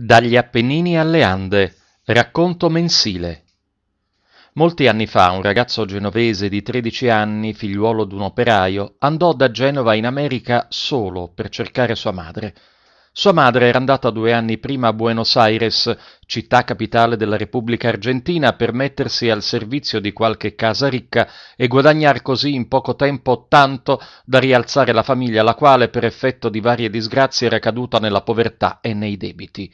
Dagli Appennini alle Ande, racconto mensile. Molti anni fa un ragazzo genovese di 13 anni, figliuolo d'un operaio, andò da Genova in America solo per cercare sua madre. Sua madre era andata due anni prima a Buenos Aires, città capitale della Repubblica Argentina, per mettersi al servizio di qualche casa ricca e guadagnar così in poco tempo tanto da rialzare la famiglia la quale per effetto di varie disgrazie era caduta nella povertà e nei debiti.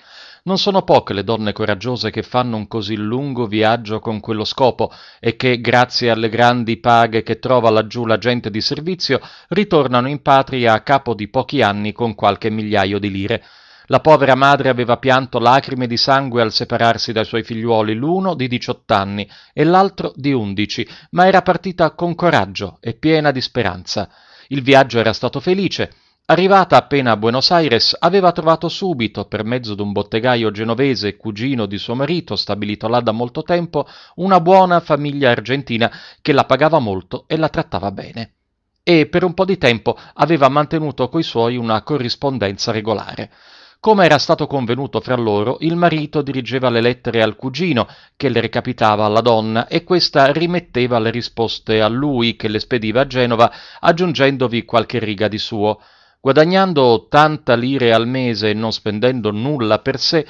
Non sono poche le donne coraggiose che fanno un così lungo viaggio con quello scopo e che, grazie alle grandi paghe che trova laggiù la gente di servizio, ritornano in patria a capo di pochi anni con qualche migliaio di lire. La povera madre aveva pianto lacrime di sangue al separarsi dai suoi figliuoli, l'uno di 18 anni e l'altro di 11, ma era partita con coraggio e piena di speranza. Il viaggio era stato felice, Arrivata appena a Buenos Aires, aveva trovato subito, per mezzo di un bottegaio genovese, cugino di suo marito, stabilito là da molto tempo, una buona famiglia argentina che la pagava molto e la trattava bene. E per un po' di tempo aveva mantenuto coi suoi una corrispondenza regolare. Come era stato convenuto fra loro, il marito dirigeva le lettere al cugino, che le recapitava alla donna, e questa rimetteva le risposte a lui, che le spediva a Genova, aggiungendovi qualche riga di suo. Guadagnando 80 lire al mese e non spendendo nulla per sé,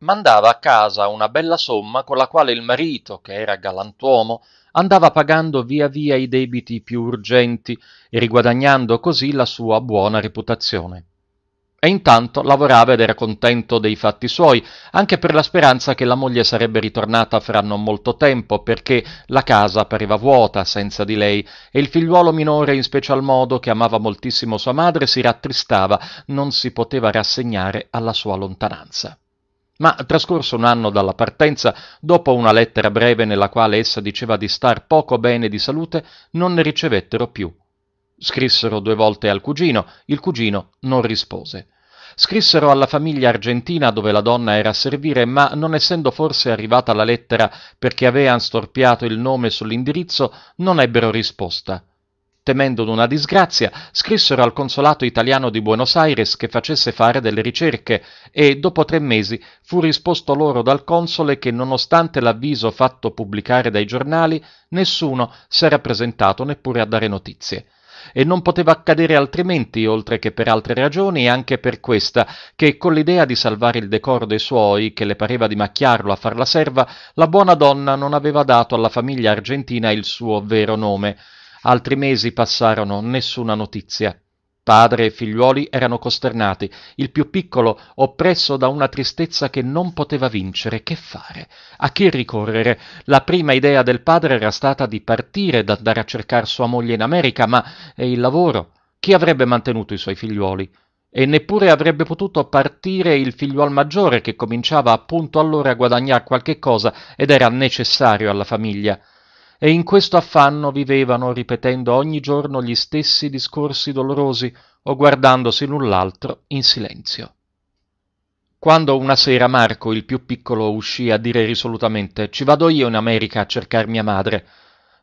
mandava a casa una bella somma con la quale il marito, che era galantuomo, andava pagando via via i debiti più urgenti e riguadagnando così la sua buona reputazione e intanto lavorava ed era contento dei fatti suoi, anche per la speranza che la moglie sarebbe ritornata fra non molto tempo, perché la casa pareva vuota senza di lei, e il figliuolo minore in special modo, che amava moltissimo sua madre, si rattristava, non si poteva rassegnare alla sua lontananza. Ma trascorso un anno dalla partenza, dopo una lettera breve nella quale essa diceva di star poco bene di salute, non ne ricevettero più Scrissero due volte al cugino, il cugino non rispose. Scrissero alla famiglia argentina dove la donna era a servire, ma non essendo forse arrivata la lettera perché avean storpiato il nome sull'indirizzo, non ebbero risposta. Temendo una disgrazia, scrissero al consolato italiano di Buenos Aires che facesse fare delle ricerche e, dopo tre mesi, fu risposto loro dal console che, nonostante l'avviso fatto pubblicare dai giornali, nessuno s'era presentato neppure a dare notizie e non poteva accadere altrimenti, oltre che per altre ragioni e anche per questa, che con l'idea di salvare il decoro dei suoi, che le pareva di macchiarlo a far la serva, la buona donna non aveva dato alla famiglia argentina il suo vero nome. Altri mesi passarono, nessuna notizia. Padre e figliuoli erano costernati, il più piccolo oppresso da una tristezza che non poteva vincere. Che fare? A chi ricorrere? La prima idea del padre era stata di partire ed andare a cercare sua moglie in America, ma e il lavoro? Chi avrebbe mantenuto i suoi figliuoli? e neppure avrebbe potuto partire il figliuol maggiore che cominciava appunto allora a guadagnare qualche cosa ed era necessario alla famiglia e in questo affanno vivevano ripetendo ogni giorno gli stessi discorsi dolorosi o guardandosi l'un l'altro in silenzio. Quando una sera Marco, il più piccolo, uscì a dire risolutamente Ci vado io in America a cercar mia madre,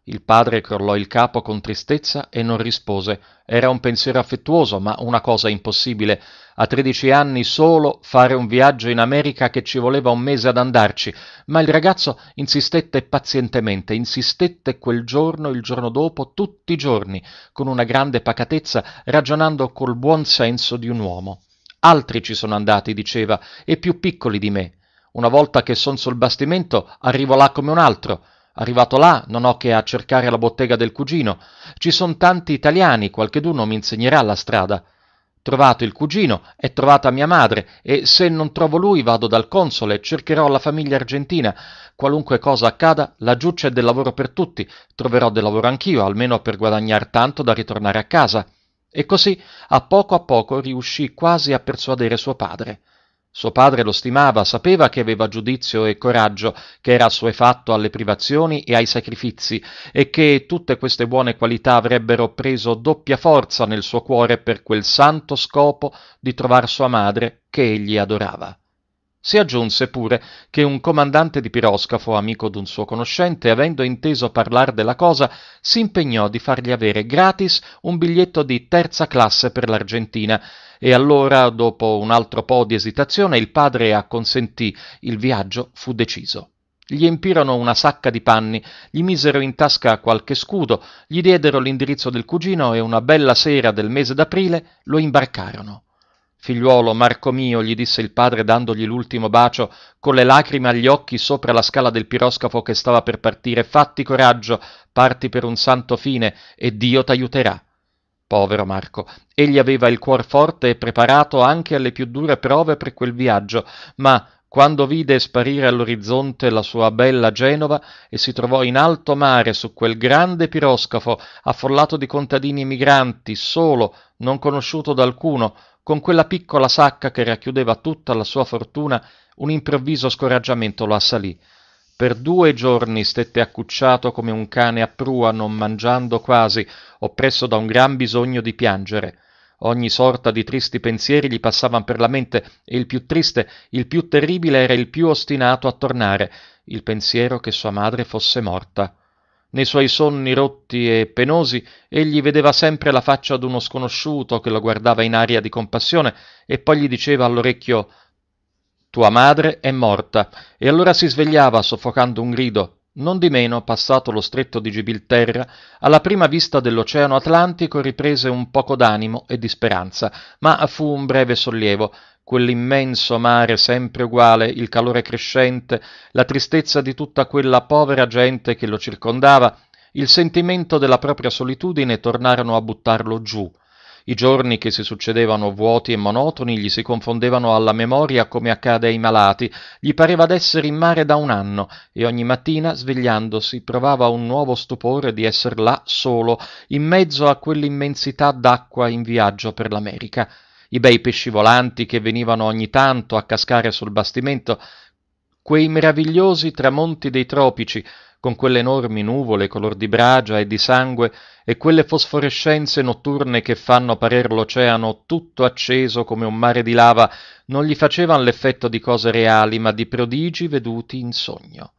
il padre crollò il capo con tristezza e non rispose. Era un pensiero affettuoso, ma una cosa impossibile. A tredici anni solo fare un viaggio in America che ci voleva un mese ad andarci. Ma il ragazzo insistette pazientemente, insistette quel giorno, il giorno dopo, tutti i giorni, con una grande pacatezza, ragionando col buon senso di un uomo. Altri ci sono andati, diceva, e più piccoli di me. Una volta che son sul bastimento, arrivo là come un altro Arrivato là, non ho che a cercare la bottega del cugino. Ci sono tanti italiani, qualcheduno mi insegnerà la strada. Trovato il cugino, è trovata mia madre, e se non trovo lui vado dal console, cercherò la famiglia argentina. Qualunque cosa accada, laggiù c'è del lavoro per tutti. Troverò del lavoro anch'io, almeno per guadagnar tanto da ritornare a casa. E così, a poco a poco, riuscì quasi a persuadere suo padre. Suo padre lo stimava, sapeva che aveva giudizio e coraggio, che era assuefatto alle privazioni e ai sacrifici, e che tutte queste buone qualità avrebbero preso doppia forza nel suo cuore per quel santo scopo di trovar sua madre che egli adorava. Si aggiunse pure che un comandante di piroscafo, amico d'un suo conoscente, avendo inteso parlar della cosa, si impegnò di fargli avere gratis un biglietto di terza classe per l'Argentina e allora, dopo un altro po' di esitazione, il padre acconsentì, il viaggio fu deciso. Gli empirono una sacca di panni, gli misero in tasca qualche scudo, gli diedero l'indirizzo del cugino e una bella sera del mese d'aprile lo imbarcarono. Figliuolo, Marco mio, gli disse il padre dandogli l'ultimo bacio, con le lacrime agli occhi sopra la scala del piroscafo che stava per partire, fatti coraggio, parti per un santo fine e Dio t'aiuterà. Povero Marco, egli aveva il cuor forte e preparato anche alle più dure prove per quel viaggio, ma quando vide sparire all'orizzonte la sua bella Genova e si trovò in alto mare su quel grande piroscafo affollato di contadini migranti, solo, non conosciuto da alcuno, con quella piccola sacca che racchiudeva tutta la sua fortuna, un improvviso scoraggiamento lo assalì. Per due giorni stette accucciato come un cane a prua, non mangiando quasi, oppresso da un gran bisogno di piangere. Ogni sorta di tristi pensieri gli passavan per la mente e il più triste, il più terribile era il più ostinato a tornare, il pensiero che sua madre fosse morta. Nei suoi sonni rotti e penosi egli vedeva sempre la faccia d'uno sconosciuto che lo guardava in aria di compassione e poi gli diceva all'orecchio Tua madre è morta. E allora si svegliava soffocando un grido. Nondimeno, passato lo stretto di Gibilterra, alla prima vista dell'Oceano Atlantico riprese un poco d'animo e di speranza, ma fu un breve sollievo quell'immenso mare sempre uguale, il calore crescente, la tristezza di tutta quella povera gente che lo circondava, il sentimento della propria solitudine tornarono a buttarlo giù. I giorni che si succedevano vuoti e monotoni gli si confondevano alla memoria come accade ai malati, gli pareva d'essere in mare da un anno e ogni mattina, svegliandosi, provava un nuovo stupore di esser là solo, in mezzo a quell'immensità d'acqua in viaggio per l'America i bei pesci volanti che venivano ogni tanto a cascare sul bastimento, quei meravigliosi tramonti dei tropici, con quelle enormi nuvole color di bragia e di sangue e quelle fosforescenze notturne che fanno parer l'oceano tutto acceso come un mare di lava, non gli facevano l'effetto di cose reali, ma di prodigi veduti in sogno.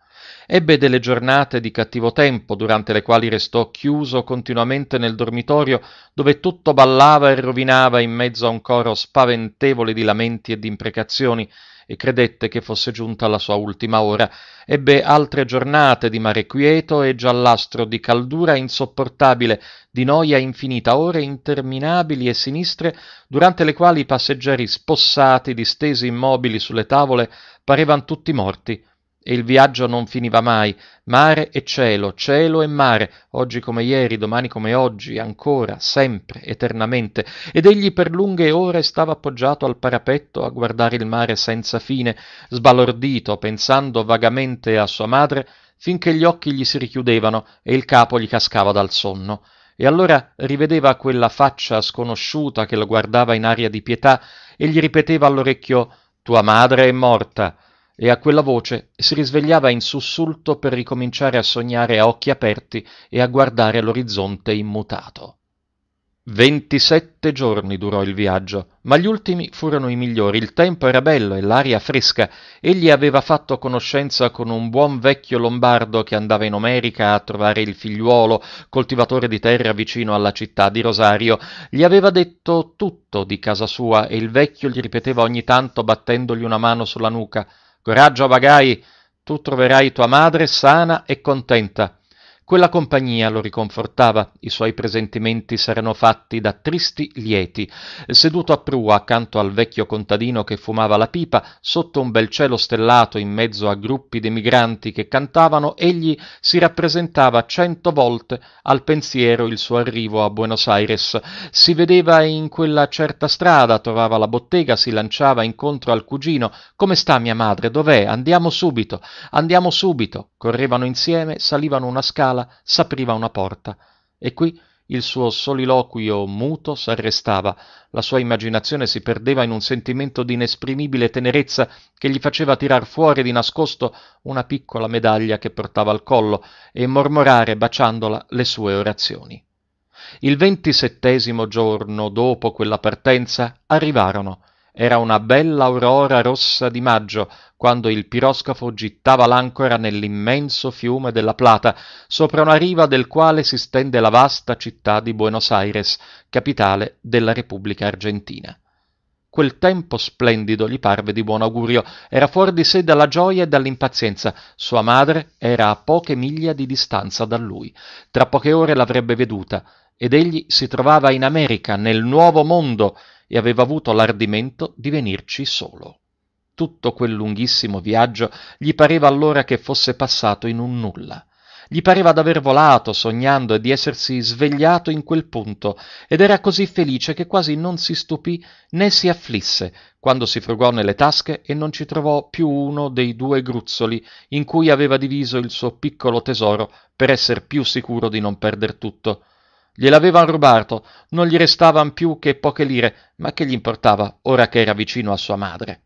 Ebbe delle giornate di cattivo tempo, durante le quali restò chiuso continuamente nel dormitorio, dove tutto ballava e rovinava in mezzo a un coro spaventevole di lamenti e di imprecazioni, e credette che fosse giunta la sua ultima ora. Ebbe altre giornate di mare quieto e giallastro, di caldura insopportabile, di noia infinita, ore interminabili e sinistre, durante le quali i passeggeri spossati, distesi immobili sulle tavole, parevan tutti morti e il viaggio non finiva mai. Mare e cielo, cielo e mare, oggi come ieri, domani come oggi, ancora, sempre, eternamente. Ed egli per lunghe ore stava appoggiato al parapetto a guardare il mare senza fine, sbalordito, pensando vagamente a sua madre, finché gli occhi gli si richiudevano e il capo gli cascava dal sonno. E allora rivedeva quella faccia sconosciuta che lo guardava in aria di pietà e gli ripeteva all'orecchio Tua madre è morta e a quella voce si risvegliava in sussulto per ricominciare a sognare a occhi aperti e a guardare l'orizzonte immutato. Ventisette giorni durò il viaggio, ma gli ultimi furono i migliori. Il tempo era bello e l'aria fresca. Egli aveva fatto conoscenza con un buon vecchio lombardo che andava in America a trovare il figliuolo, coltivatore di terra vicino alla città di Rosario. Gli aveva detto tutto di casa sua e il vecchio gli ripeteva ogni tanto battendogli una mano sulla nuca Coraggio, Bagai, tu troverai tua madre sana e contenta. Quella compagnia lo riconfortava, i suoi presentimenti s'erano fatti da tristi lieti. Seduto a prua accanto al vecchio contadino che fumava la pipa, sotto un bel cielo stellato in mezzo a gruppi d'emigranti che cantavano, egli si rappresentava cento volte al pensiero il suo arrivo a Buenos Aires. Si vedeva in quella certa strada, trovava la bottega, si lanciava incontro al cugino. Come sta mia madre? Dov'è? Andiamo subito, andiamo subito. Correvano insieme, salivano una scala sala s'apriva una porta e qui il suo soliloquio muto s'arrestava la sua immaginazione si perdeva in un sentimento d'inesprimibile tenerezza che gli faceva tirar fuori di nascosto una piccola medaglia che portava al collo e mormorare baciandola le sue orazioni il ventisettesimo giorno dopo quella partenza arrivarono era una bella aurora rossa di maggio, quando il piroscafo gittava l'ancora nell'immenso fiume della Plata, sopra una riva del quale si stende la vasta città di Buenos Aires, capitale della Repubblica Argentina. Quel tempo splendido gli parve di buon augurio, era fuori di sé dalla gioia e dall'impazienza. Sua madre era a poche miglia di distanza da lui. Tra poche ore l'avrebbe veduta, ed egli si trovava in America, nel nuovo mondo, e aveva avuto l'ardimento di venirci solo. Tutto quel lunghissimo viaggio gli pareva allora che fosse passato in un nulla. Gli pareva d'aver volato, sognando e di essersi svegliato in quel punto, ed era così felice che quasi non si stupì né si afflisse quando si frugò nelle tasche e non ci trovò più uno dei due gruzzoli in cui aveva diviso il suo piccolo tesoro per esser più sicuro di non perder tutto. Gliel'avevano rubato, non gli restavan più che poche lire, ma che gli importava ora che era vicino a sua madre.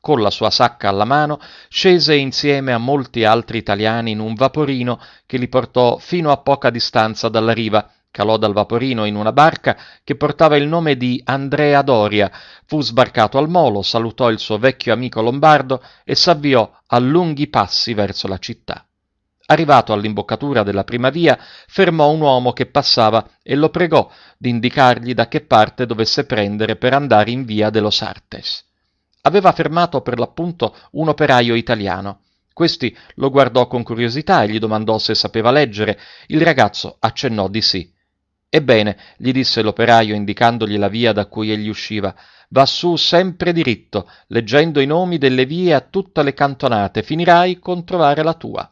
Con la sua sacca alla mano scese insieme a molti altri italiani in un vaporino che li portò fino a poca distanza dalla riva. Calò dal vaporino in una barca che portava il nome di Andrea Doria, fu sbarcato al molo, salutò il suo vecchio amico lombardo e s'avviò a lunghi passi verso la città. Arrivato all'imboccatura della prima via, fermò un uomo che passava e lo pregò di indicargli da che parte dovesse prendere per andare in via de los Artes. Aveva fermato per l'appunto un operaio italiano. Questi lo guardò con curiosità e gli domandò se sapeva leggere. Il ragazzo accennò di sì. Ebbene, gli disse l'operaio indicandogli la via da cui egli usciva, va su sempre diritto, leggendo i nomi delle vie a tutte le cantonate, finirai con trovare la tua.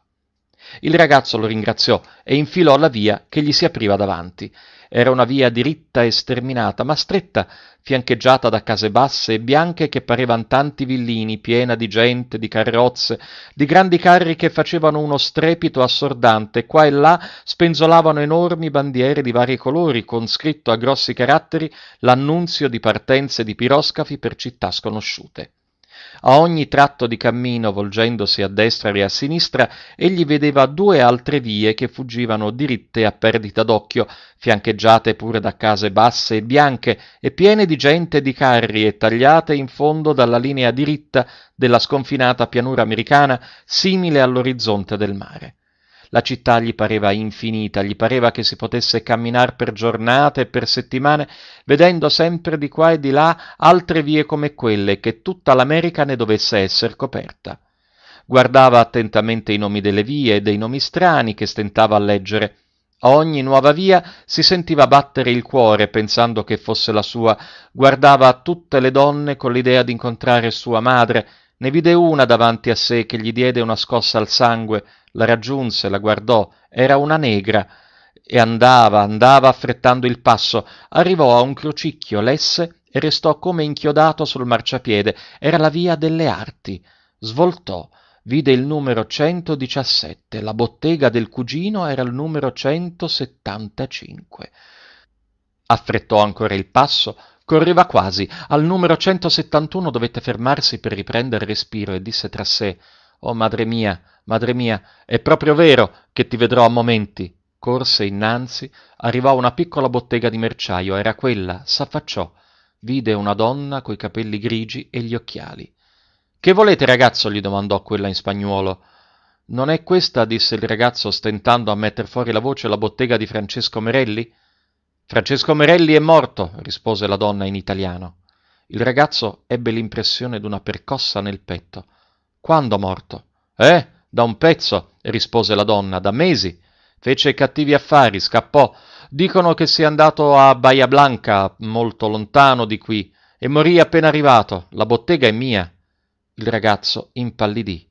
Il ragazzo lo ringraziò e infilò la via che gli si apriva davanti. Era una via diritta e sterminata, ma stretta, fiancheggiata da case basse e bianche che parevan tanti villini, piena di gente, di carrozze, di grandi carri che facevano uno strepito assordante, qua e là spenzolavano enormi bandiere di vari colori, con scritto a grossi caratteri l'annunzio di partenze di piroscafi per città sconosciute. A ogni tratto di cammino, volgendosi a destra e a sinistra, egli vedeva due altre vie che fuggivano diritte a perdita d'occhio, fiancheggiate pure da case basse e bianche e piene di gente e di carri e tagliate in fondo dalla linea diritta della sconfinata pianura americana simile all'orizzonte del mare. La città gli pareva infinita, gli pareva che si potesse camminare per giornate e per settimane, vedendo sempre di qua e di là altre vie come quelle che tutta l'America ne dovesse essere coperta. Guardava attentamente i nomi delle vie e dei nomi strani che stentava a leggere. A ogni nuova via si sentiva battere il cuore pensando che fosse la sua, guardava tutte le donne con l'idea di incontrare sua madre, ne vide una davanti a sé che gli diede una scossa al sangue, la raggiunse, la guardò, era una negra, e andava, andava affrettando il passo, arrivò a un crocicchio, lesse e restò come inchiodato sul marciapiede, era la via delle arti, svoltò, vide il numero 117, la bottega del cugino era il numero 175. Affrettò ancora il passo, correva quasi al numero 171 dovette fermarsi per riprendere respiro e disse tra sé oh madre mia madre mia è proprio vero che ti vedrò a momenti corse innanzi arrivò a una piccola bottega di merciaio era quella s'affacciò vide una donna coi capelli grigi e gli occhiali che volete ragazzo gli domandò quella in spagnuolo non è questa disse il ragazzo stentando a metter fuori la voce la bottega di francesco merelli Francesco Merelli è morto, rispose la donna in italiano. Il ragazzo ebbe l'impressione d'una percossa nel petto. Quando morto? Eh, da un pezzo, rispose la donna, da mesi. Fece cattivi affari, scappò. Dicono che sia andato a Baia Blanca, molto lontano di qui, e morì appena arrivato. La bottega è mia. Il ragazzo impallidì.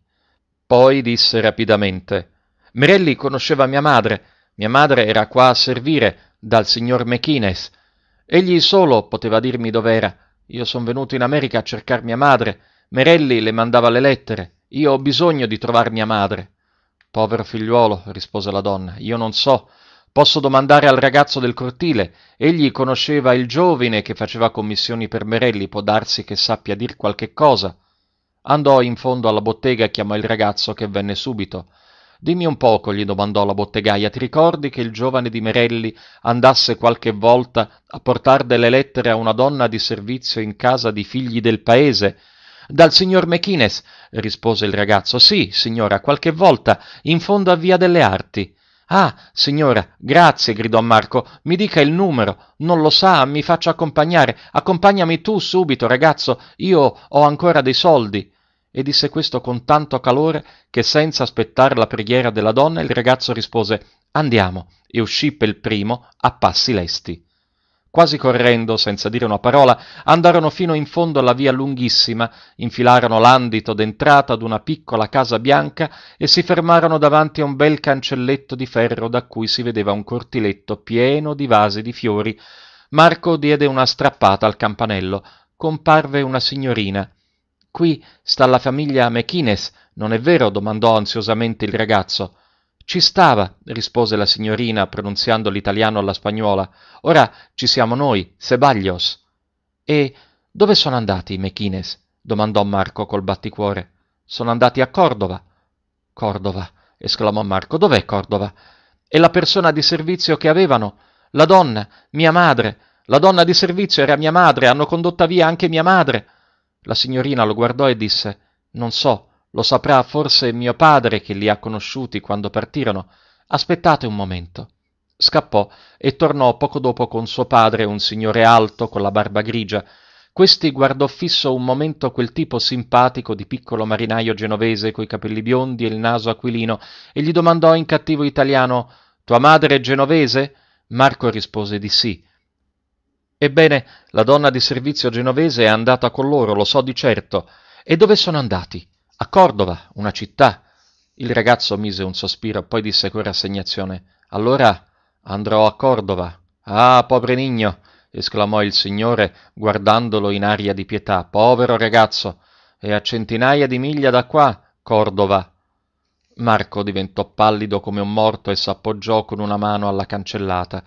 Poi disse rapidamente: Merelli conosceva mia madre. Mia madre era qua a servire dal signor mequinez egli solo poteva dirmi dov'era io son venuto in america a cercar mia madre merelli le mandava le lettere io ho bisogno di trovar mia madre povero figliuolo rispose la donna io non so posso domandare al ragazzo del cortile egli conosceva il giovine che faceva commissioni per merelli può darsi che sappia dir qualche cosa andò in fondo alla bottega e chiamò il ragazzo che venne subito Dimmi un poco, gli domandò la bottegaia, ti ricordi che il giovane di Merelli andasse qualche volta a portar delle lettere a una donna di servizio in casa di figli del paese? Dal signor Mechines, rispose il ragazzo. Sì, signora, qualche volta, in fondo a Via delle Arti. Ah, signora, grazie, gridò Marco, mi dica il numero, non lo sa, mi faccio accompagnare, accompagnami tu subito, ragazzo, io ho ancora dei soldi e disse questo con tanto calore che senza aspettar la preghiera della donna il ragazzo rispose andiamo e uscì pel primo a passi lesti quasi correndo senza dire una parola andarono fino in fondo alla via lunghissima infilarono l'andito d'entrata d'una piccola casa bianca e si fermarono davanti a un bel cancelletto di ferro da cui si vedeva un cortiletto pieno di vasi di fiori marco diede una strappata al campanello comparve una signorina qui sta la famiglia McInnes, non è vero? domandò ansiosamente il ragazzo. Ci stava, rispose la signorina, pronunziando l'italiano alla spagnola. Ora ci siamo noi, Sebaglios. E dove sono andati i Mechines? domandò Marco col batticuore. Sono andati a Cordova. Cordova, esclamò Marco. Dov'è Cordova? E la persona di servizio che avevano? La donna, mia madre. La donna di servizio era mia madre, hanno condotta via anche mia madre la signorina lo guardò e disse non so lo saprà forse mio padre che li ha conosciuti quando partirono aspettate un momento scappò e tornò poco dopo con suo padre un signore alto con la barba grigia questi guardò fisso un momento quel tipo simpatico di piccolo marinaio genovese coi capelli biondi e il naso aquilino e gli domandò in cattivo italiano tua madre è genovese marco rispose di sì Ebbene, la donna di servizio genovese è andata con loro, lo so di certo. E dove sono andati? A Cordova, una città. Il ragazzo mise un sospiro, poi disse con rassegnazione: Allora andrò a Cordova. Ah, povero Nigno! esclamò il signore, guardandolo in aria di pietà. Povero ragazzo! È a centinaia di miglia da qua, Cordova. Marco diventò pallido come un morto e s'appoggiò con una mano alla cancellata.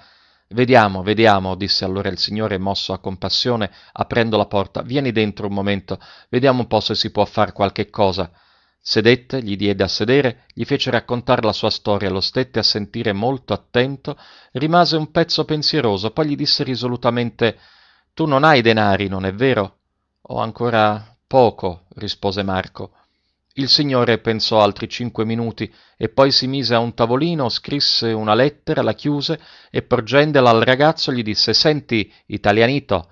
Vediamo, vediamo, disse allora il Signore, mosso a compassione, aprendo la porta. Vieni dentro un momento, vediamo un po' se si può far qualche cosa. Sedette, gli diede a sedere, gli fece raccontare la sua storia, lo stette a sentire molto attento, rimase un pezzo pensieroso, poi gli disse risolutamente Tu non hai denari, non è vero? Ho ancora poco, rispose Marco. Il signore pensò altri cinque minuti e poi si mise a un tavolino, scrisse una lettera, la chiuse e porgendola al ragazzo gli disse Senti, italianito,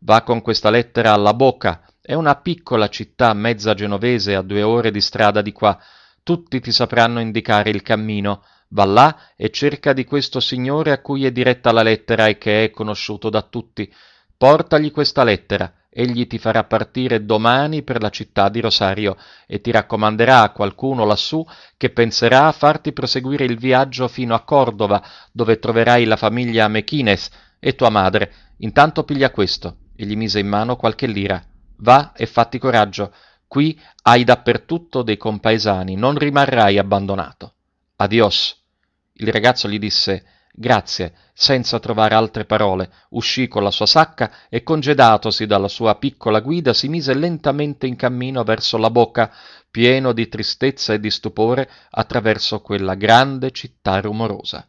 va con questa lettera alla bocca. È una piccola città mezza genovese a due ore di strada di qua. Tutti ti sapranno indicare il cammino. Va là e cerca di questo signore a cui è diretta la lettera e che è conosciuto da tutti. Portagli questa lettera egli ti farà partire domani per la città di Rosario e ti raccomanderà a qualcuno lassù che penserà a farti proseguire il viaggio fino a Cordova, dove troverai la famiglia Mechines e tua madre. Intanto piglia questo, e gli mise in mano qualche lira. Va e fatti coraggio. Qui hai dappertutto dei compaesani, non rimarrai abbandonato. Adios. Il ragazzo gli disse grazie senza trovar altre parole uscì con la sua sacca e congedatosi dalla sua piccola guida si mise lentamente in cammino verso la bocca pieno di tristezza e di stupore attraverso quella grande città rumorosa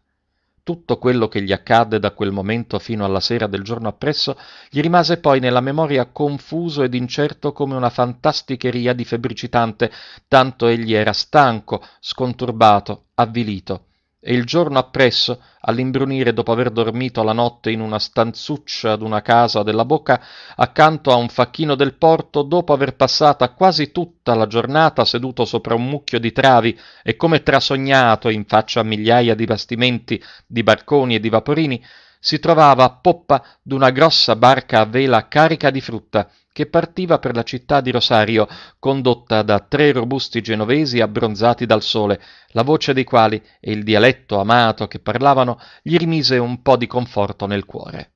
tutto quello che gli accadde da quel momento fino alla sera del giorno appresso gli rimase poi nella memoria confuso ed incerto come una fantasticheria di febbricitante, tanto egli era stanco, sconturbato, avvilito e il giorno appresso, all'imbrunire dopo aver dormito la notte in una stanzuccia d'una casa della Bocca, accanto a un facchino del porto, dopo aver passata quasi tutta la giornata seduto sopra un mucchio di travi e come trasognato in faccia a migliaia di bastimenti, di barconi e di vaporini, si trovava a poppa d'una grossa barca a vela carica di frutta che partiva per la città di Rosario, condotta da tre robusti genovesi abbronzati dal sole, la voce dei quali e il dialetto amato che parlavano gli rimise un po' di conforto nel cuore.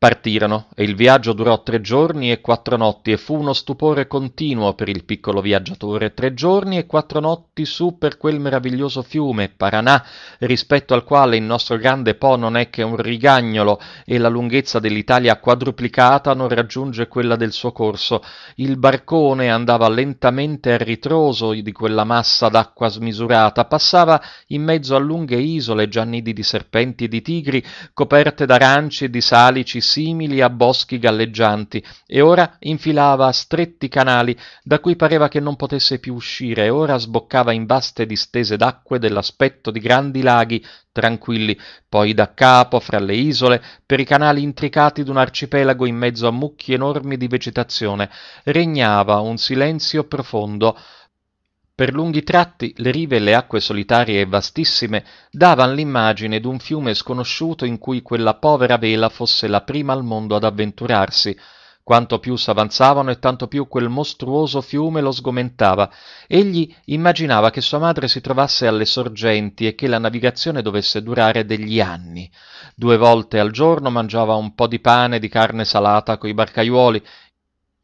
Partirono e il viaggio durò tre giorni e quattro notti e fu uno stupore continuo per il piccolo viaggiatore. Tre giorni e quattro notti su per quel meraviglioso fiume, Paranà, rispetto al quale il nostro grande Po non è che un rigagnolo e la lunghezza dell'Italia quadruplicata non raggiunge quella del suo corso. Il barcone andava lentamente a ritroso di quella massa d'acqua smisurata, passava in mezzo a lunghe isole già nidi di serpenti e di tigri, coperte d'aranci e di salici simili a boschi galleggianti, e ora infilava stretti canali da cui pareva che non potesse più uscire, e ora sboccava in vaste distese d'acque dell'aspetto di grandi laghi tranquilli, poi da capo, fra le isole, per i canali intricati d'un arcipelago in mezzo a mucchi enormi di vegetazione. Regnava un silenzio profondo, per lunghi tratti le rive e le acque solitarie e vastissime davan l'immagine d'un fiume sconosciuto in cui quella povera vela fosse la prima al mondo ad avventurarsi. Quanto più s'avanzavano e tanto più quel mostruoso fiume lo sgomentava. Egli immaginava che sua madre si trovasse alle sorgenti e che la navigazione dovesse durare degli anni. Due volte al giorno mangiava un po' di pane e di carne salata coi barcaiuoli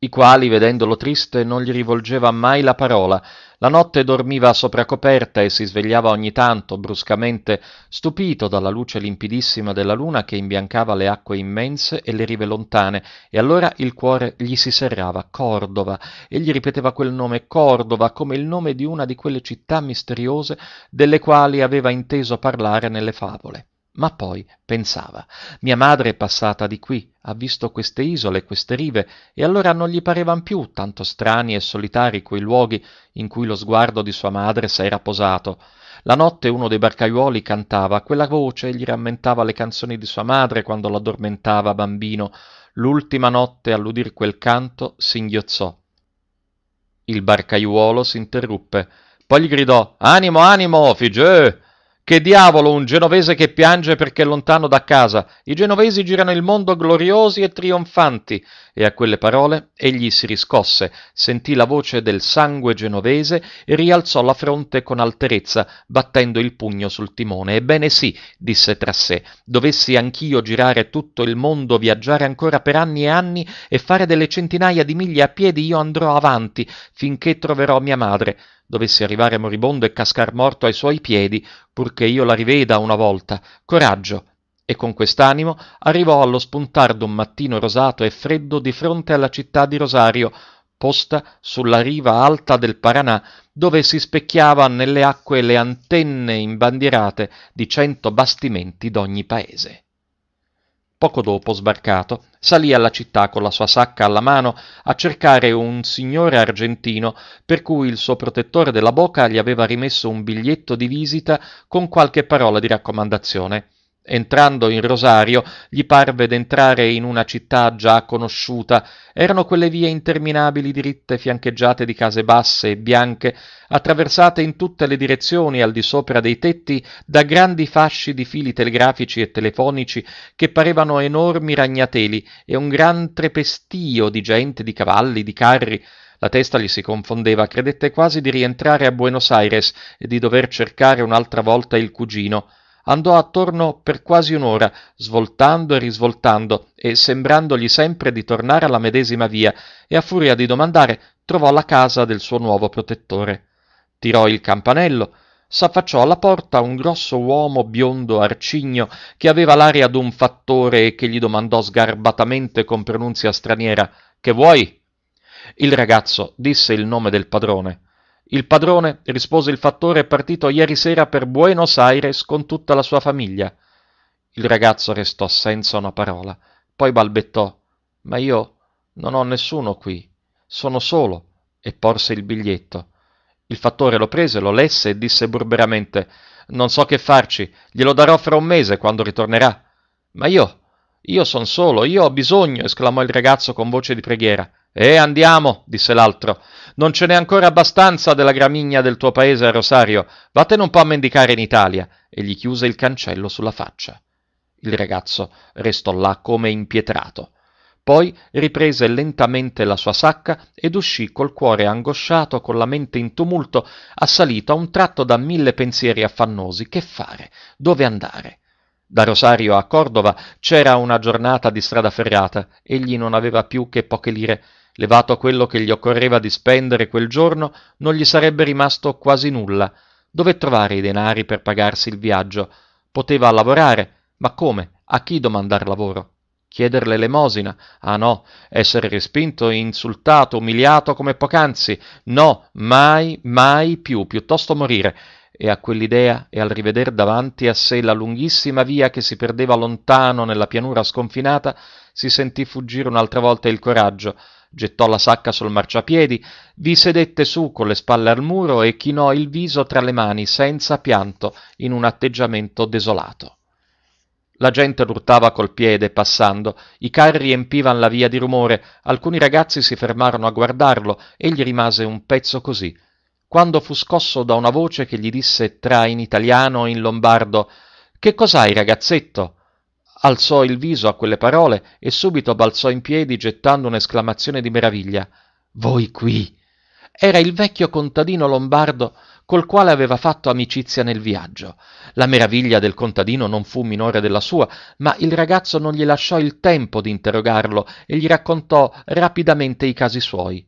i quali, vedendolo triste, non gli rivolgeva mai la parola. La notte dormiva sopra coperta e si svegliava ogni tanto, bruscamente, stupito dalla luce limpidissima della luna che imbiancava le acque immense e le rive lontane, e allora il cuore gli si serrava, Cordova, e gli ripeteva quel nome, Cordova, come il nome di una di quelle città misteriose delle quali aveva inteso parlare nelle favole. Ma poi pensava, mia madre è passata di qui, ha visto queste isole, queste rive, e allora non gli parevan più tanto strani e solitari quei luoghi in cui lo sguardo di sua madre s'era posato. La notte uno dei barcaiuoli cantava, quella voce gli rammentava le canzoni di sua madre quando l'addormentava bambino. L'ultima notte, all'udir quel canto, singhiozzò. Il barcaiuolo s'interruppe, poi gli gridò, Animo, animo, figè! Che diavolo un genovese che piange perché è lontano da casa. I genovesi girano il mondo gloriosi e trionfanti. E a quelle parole egli si riscosse, sentì la voce del sangue genovese e rialzò la fronte con alterezza, battendo il pugno sul timone. Ebbene sì, disse tra sé, dovessi anch'io girare tutto il mondo, viaggiare ancora per anni e anni e fare delle centinaia di miglia a piedi, io andrò avanti finché troverò mia madre dovessi arrivare moribondo e cascar morto ai suoi piedi, purché io la riveda una volta. Coraggio, e con quest'animo arrivò allo spuntar d'un mattino rosato e freddo di fronte alla città di Rosario, posta sulla riva alta del Paranà, dove si specchiava nelle acque le antenne imbandierate di cento bastimenti d'ogni paese. Poco dopo, sbarcato, salì alla città con la sua sacca alla mano a cercare un signore argentino per cui il suo protettore della bocca gli aveva rimesso un biglietto di visita con qualche parola di raccomandazione. Entrando in Rosario, gli parve d'entrare in una città già conosciuta. Erano quelle vie interminabili diritte, fiancheggiate di case basse e bianche, attraversate in tutte le direzioni al di sopra dei tetti da grandi fasci di fili telegrafici e telefonici che parevano enormi ragnateli e un gran trepestio di gente, di cavalli, di carri. La testa gli si confondeva, credette quasi di rientrare a Buenos Aires e di dover cercare un'altra volta il cugino. Andò attorno per quasi un'ora, svoltando e risvoltando e sembrandogli sempre di tornare alla medesima via, e a furia di domandare trovò la casa del suo nuovo protettore. Tirò il campanello, s'affacciò alla porta un grosso uomo biondo arcigno che aveva l'aria d'un fattore e che gli domandò sgarbatamente con pronunzia straniera Che vuoi? Il ragazzo disse il nome del padrone. Il padrone, rispose il fattore, è partito ieri sera per Buenos Aires con tutta la sua famiglia. Il ragazzo restò senza una parola, poi balbettò. Ma io non ho nessuno qui, sono solo, e porse il biglietto. Il fattore lo prese, lo lesse e disse burberamente Non so che farci, glielo darò fra un mese quando ritornerà. Ma io, io son solo, io ho bisogno, esclamò il ragazzo con voce di preghiera. E andiamo, disse l'altro. Non ce n'è ancora abbastanza della gramigna del tuo paese a Rosario. Vattene un po' a mendicare in Italia. E gli chiuse il cancello sulla faccia. Il ragazzo restò là come impietrato. Poi riprese lentamente la sua sacca ed uscì col cuore angosciato, con la mente in tumulto, assalito a un tratto da mille pensieri affannosi. Che fare? Dove andare? Da Rosario a Cordova c'era una giornata di strada ferrata. Egli non aveva più che poche lire Levato a quello che gli occorreva di spendere quel giorno, non gli sarebbe rimasto quasi nulla. Dove trovare i denari per pagarsi il viaggio? Poteva lavorare, ma come? A chi domandar lavoro? Chieder l'elemosina? Ah no, essere respinto, insultato, umiliato come poc'anzi? No, mai, mai più, piuttosto morire e a quell'idea e al riveder davanti a sé la lunghissima via che si perdeva lontano nella pianura sconfinata, si sentì fuggire un'altra volta il coraggio, gettò la sacca sul marciapiedi, vi sedette su con le spalle al muro e chinò il viso tra le mani senza pianto in un atteggiamento desolato. La gente urtava col piede passando, i carri empivano la via di rumore, alcuni ragazzi si fermarono a guardarlo, egli rimase un pezzo così, quando fu scosso da una voce che gli disse tra in italiano e in lombardo Che cos'hai, ragazzetto? alzò il viso a quelle parole e subito balzò in piedi gettando un'esclamazione di meraviglia. Voi qui! Era il vecchio contadino lombardo col quale aveva fatto amicizia nel viaggio. La meraviglia del contadino non fu minore della sua, ma il ragazzo non gli lasciò il tempo di interrogarlo e gli raccontò rapidamente i casi suoi.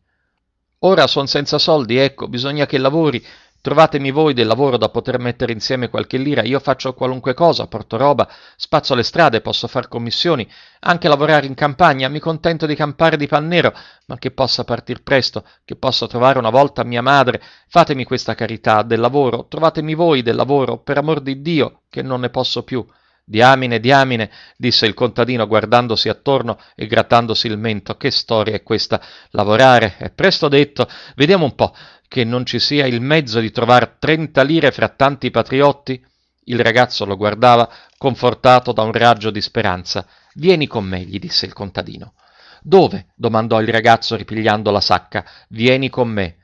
Ora son senza soldi, ecco, bisogna che lavori Trovatemi voi del lavoro da poter mettere insieme qualche lira, io faccio qualunque cosa, porto roba, spazzo le strade, posso far commissioni, anche lavorare in campagna, mi contento di campare di pan nero, ma che possa partir presto, che possa trovare una volta mia madre, fatemi questa carità del lavoro, trovatemi voi del lavoro, per amor di Dio, che non ne posso più. Diamine, diamine, disse il contadino guardandosi attorno e grattandosi il mento. Che storia è questa? Lavorare? È presto detto. Vediamo un po' che non ci sia il mezzo di trovar trenta lire fra tanti patriotti. Il ragazzo lo guardava, confortato da un raggio di speranza. Vieni con me, gli disse il contadino. Dove? domandò il ragazzo ripigliando la sacca. Vieni con me.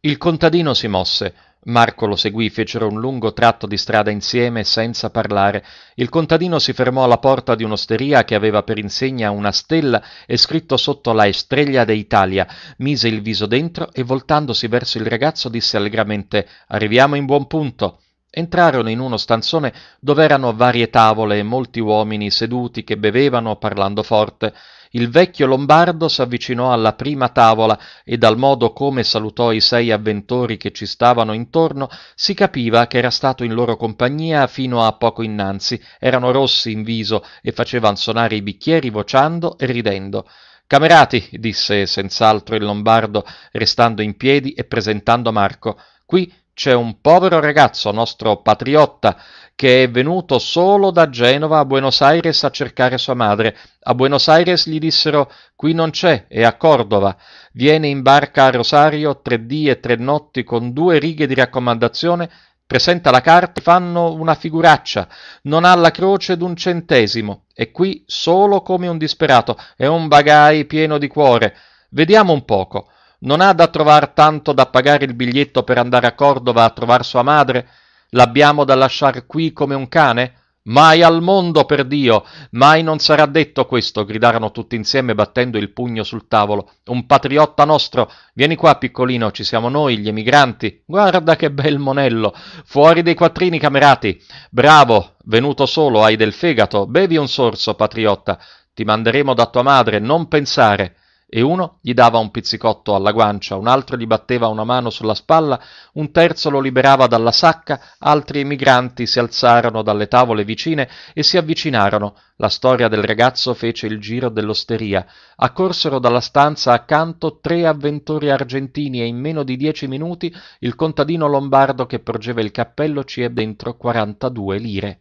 Il contadino si mosse. Marco lo seguì, fecero un lungo tratto di strada insieme senza parlare. Il contadino si fermò alla porta di un'osteria che aveva per insegna una stella e scritto sotto la Estrella d'Italia. Mise il viso dentro e voltandosi verso il ragazzo disse allegramente Arriviamo in buon punto. Entrarono in uno stanzone dove erano varie tavole e molti uomini seduti che bevevano parlando forte. Il vecchio lombardo s'avvicinò alla prima tavola e dal modo come salutò i sei avventori che ci stavano intorno si capiva che era stato in loro compagnia fino a poco innanzi. Erano rossi in viso e facevano sonare i bicchieri vociando e ridendo. Camerati, disse senz'altro il lombardo, restando in piedi e presentando Marco, qui c'è un povero ragazzo, nostro patriotta, che è venuto solo da Genova a Buenos Aires a cercare sua madre. A Buenos Aires gli dissero qui non c'è, è a Cordova. Viene in barca a Rosario tre dì e tre notti con due righe di raccomandazione, presenta la carta, fanno una figuraccia, non ha la croce d'un centesimo, è qui solo come un disperato, è un bagai pieno di cuore. Vediamo un poco non ha da trovar tanto da pagare il biglietto per andare a Cordova a trovar sua madre? L'abbiamo da lasciar qui come un cane? Mai al mondo, per Dio! Mai non sarà detto questo! gridarono tutti insieme battendo il pugno sul tavolo. Un patriotta nostro! Vieni qua, piccolino, ci siamo noi, gli emigranti! Guarda che bel monello! Fuori dei quattrini, camerati! Bravo! Venuto solo, hai del fegato! Bevi un sorso, patriotta! Ti manderemo da tua madre, non pensare! e uno gli dava un pizzicotto alla guancia, un altro gli batteva una mano sulla spalla, un terzo lo liberava dalla sacca, altri emigranti si alzarono dalle tavole vicine e si avvicinarono. La storia del ragazzo fece il giro dell'osteria. Accorsero dalla stanza accanto tre avventori argentini e in meno di dieci minuti il contadino lombardo che porgeva il cappello ci ebbe dentro 42 lire.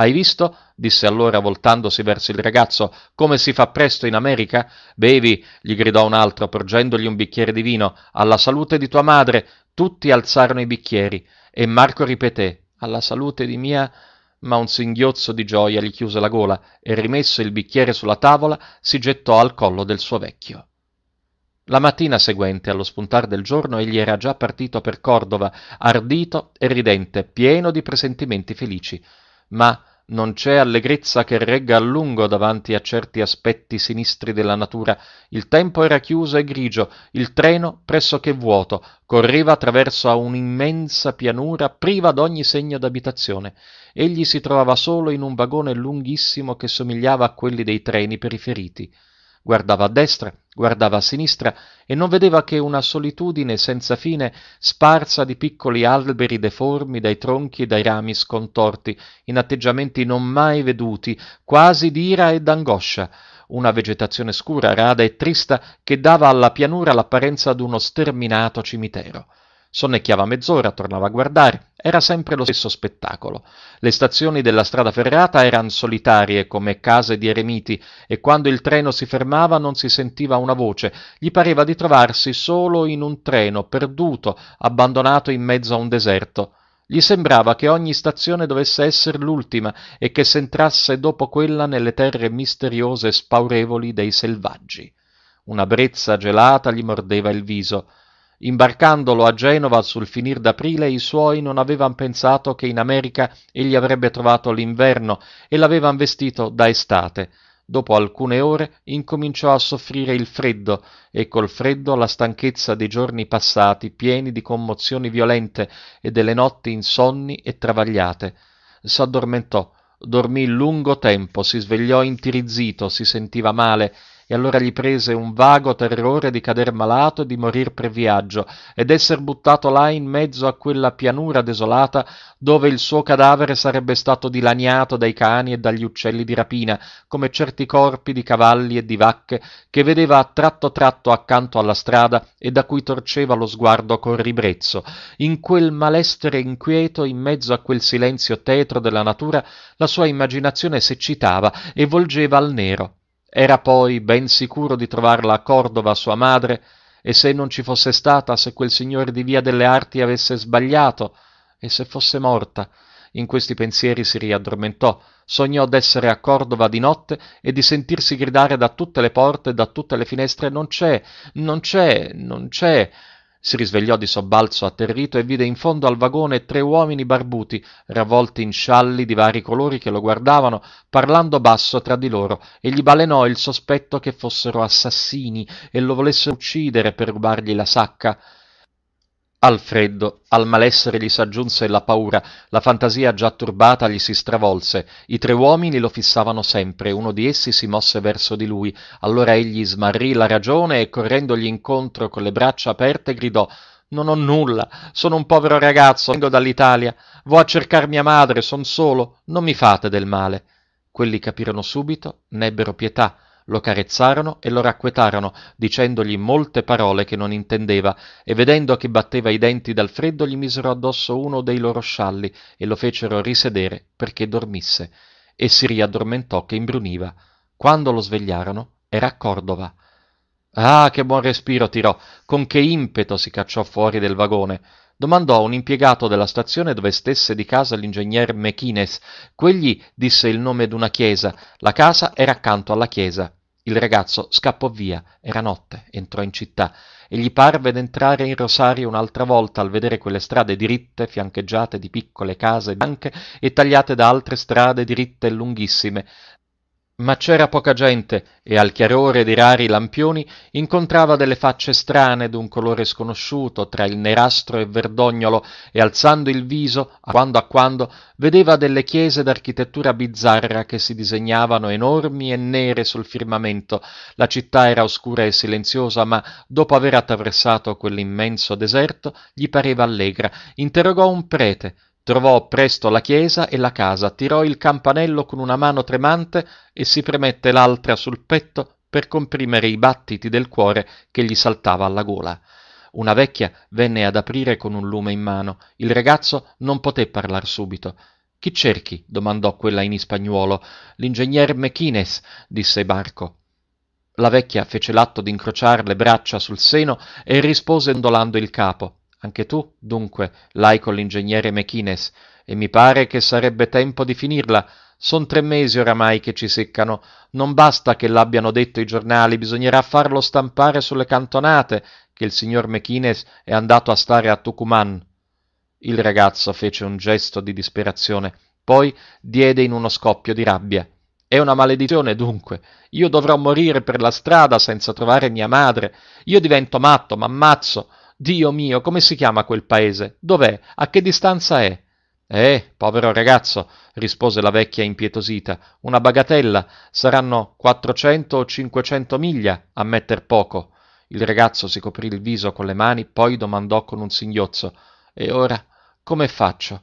Hai visto? disse allora voltandosi verso il ragazzo, come si fa presto in America? Bevi, gli gridò un altro, porgendogli un bicchiere di vino, alla salute di tua madre. Tutti alzarono i bicchieri e Marco ripeté, alla salute di mia ma un singhiozzo di gioia gli chiuse la gola e rimesso il bicchiere sulla tavola si gettò al collo del suo vecchio. La mattina seguente, allo spuntar del giorno, egli era già partito per Cordova, ardito e ridente, pieno di presentimenti felici, ma non c'è allegrezza che regga a lungo davanti a certi aspetti sinistri della natura. Il tempo era chiuso e grigio, il treno pressoché vuoto, correva attraverso a un'immensa pianura priva d'ogni segno d'abitazione. Egli si trovava solo in un vagone lunghissimo che somigliava a quelli dei treni per i feriti. Guardava a destra, guardava a sinistra e non vedeva che una solitudine senza fine sparsa di piccoli alberi deformi dai tronchi e dai rami scontorti, in atteggiamenti non mai veduti, quasi d'ira e d'angoscia, una vegetazione scura, rada e trista che dava alla pianura l'apparenza d'uno sterminato cimitero. Sonnecchiava mezz'ora, tornava a guardare. Era sempre lo stesso spettacolo. Le stazioni della strada ferrata erano solitarie come case di eremiti e quando il treno si fermava non si sentiva una voce. Gli pareva di trovarsi solo in un treno, perduto, abbandonato in mezzo a un deserto. Gli sembrava che ogni stazione dovesse essere l'ultima e che s'entrasse dopo quella nelle terre misteriose e spaurevoli dei selvaggi. Una brezza gelata gli mordeva il viso. Imbarcandolo a Genova sul finir d'aprile, i suoi non avevano pensato che in America egli avrebbe trovato l'inverno e l'avevano vestito da estate. Dopo alcune ore incominciò a soffrire il freddo e col freddo la stanchezza dei giorni passati pieni di commozioni violente e delle notti insonni e travagliate. S'addormentò, dormì lungo tempo, si svegliò intirizzito, si sentiva male e allora gli prese un vago terrore di cader malato e di morir per viaggio, ed esser buttato là in mezzo a quella pianura desolata dove il suo cadavere sarebbe stato dilaniato dai cani e dagli uccelli di rapina, come certi corpi di cavalli e di vacche che vedeva a tratto tratto accanto alla strada e da cui torceva lo sguardo con ribrezzo. In quel malestere inquieto, in mezzo a quel silenzio tetro della natura, la sua immaginazione s'eccitava e volgeva al nero, era poi ben sicuro di trovarla a Cordova, sua madre, e se non ci fosse stata, se quel signore di Via delle Arti avesse sbagliato, e se fosse morta, in questi pensieri si riaddormentò, sognò d'essere a Cordova di notte e di sentirsi gridare da tutte le porte e da tutte le finestre non c'è, non c'è, non c'è. Si risvegliò di sobbalzo atterrito e vide in fondo al vagone tre uomini barbuti, ravvolti in scialli di vari colori che lo guardavano, parlando basso tra di loro, e gli balenò il sospetto che fossero assassini e lo volessero uccidere per rubargli la sacca. Al freddo, al malessere gli s'aggiunse la paura, la fantasia già turbata gli si stravolse. I tre uomini lo fissavano sempre, uno di essi si mosse verso di lui. Allora egli smarrì la ragione e, correndogli incontro con le braccia aperte, gridò Non ho nulla, sono un povero ragazzo, vengo dall'Italia, vo a cercar mia madre, son solo, non mi fate del male. Quelli capirono subito, n'ebbero pietà lo carezzarono e lo racquetarono, dicendogli molte parole che non intendeva, e vedendo che batteva i denti dal freddo gli misero addosso uno dei loro scialli e lo fecero risedere perché dormisse, e si riaddormentò che imbruniva. Quando lo svegliarono era a Cordova. Ah, che buon respiro tirò! Con che impeto si cacciò fuori del vagone! Domandò a un impiegato della stazione dove stesse di casa l'ingegner Mechines. Quegli disse il nome d'una chiesa. La casa era accanto alla chiesa. Il ragazzo scappò via, era notte, entrò in città e gli parve d'entrare in Rosario un'altra volta al vedere quelle strade diritte, fiancheggiate di piccole case bianche e tagliate da altre strade diritte e lunghissime, ma c'era poca gente e al chiarore dei rari lampioni incontrava delle facce strane d'un colore sconosciuto tra il nerastro e verdognolo e alzando il viso a quando a quando vedeva delle chiese d'architettura bizzarra che si disegnavano enormi e nere sul firmamento la città era oscura e silenziosa ma dopo aver attraversato quell'immenso deserto gli pareva allegra interrogò un prete trovò presto la chiesa e la casa, tirò il campanello con una mano tremante e si premette l'altra sul petto per comprimere i battiti del cuore che gli saltava alla gola. Una vecchia venne ad aprire con un lume in mano. Il ragazzo non poté parlar subito. Chi cerchi? domandò quella in spagnuolo. L'ingegner Mechines, disse Marco. La vecchia fece l'atto d'incrociar le braccia sul seno e rispose ondolando il capo. Anche tu, dunque, l'hai con l'ingegnere Mechines, e mi pare che sarebbe tempo di finirla. Son tre mesi oramai che ci seccano. Non basta che l'abbiano detto i giornali, bisognerà farlo stampare sulle cantonate che il signor Mechines è andato a stare a Tucumán. Il ragazzo fece un gesto di disperazione, poi diede in uno scoppio di rabbia. È una maledizione, dunque. Io dovrò morire per la strada senza trovare mia madre. Io divento matto, m'ammazzo. Dio mio, come si chiama quel paese? Dov'è? A che distanza è? Eh, povero ragazzo, rispose la vecchia impietosita, una bagatella, saranno quattrocento o cinquecento miglia, a metter poco. Il ragazzo si coprì il viso con le mani, poi domandò con un singhiozzo, e ora come faccio?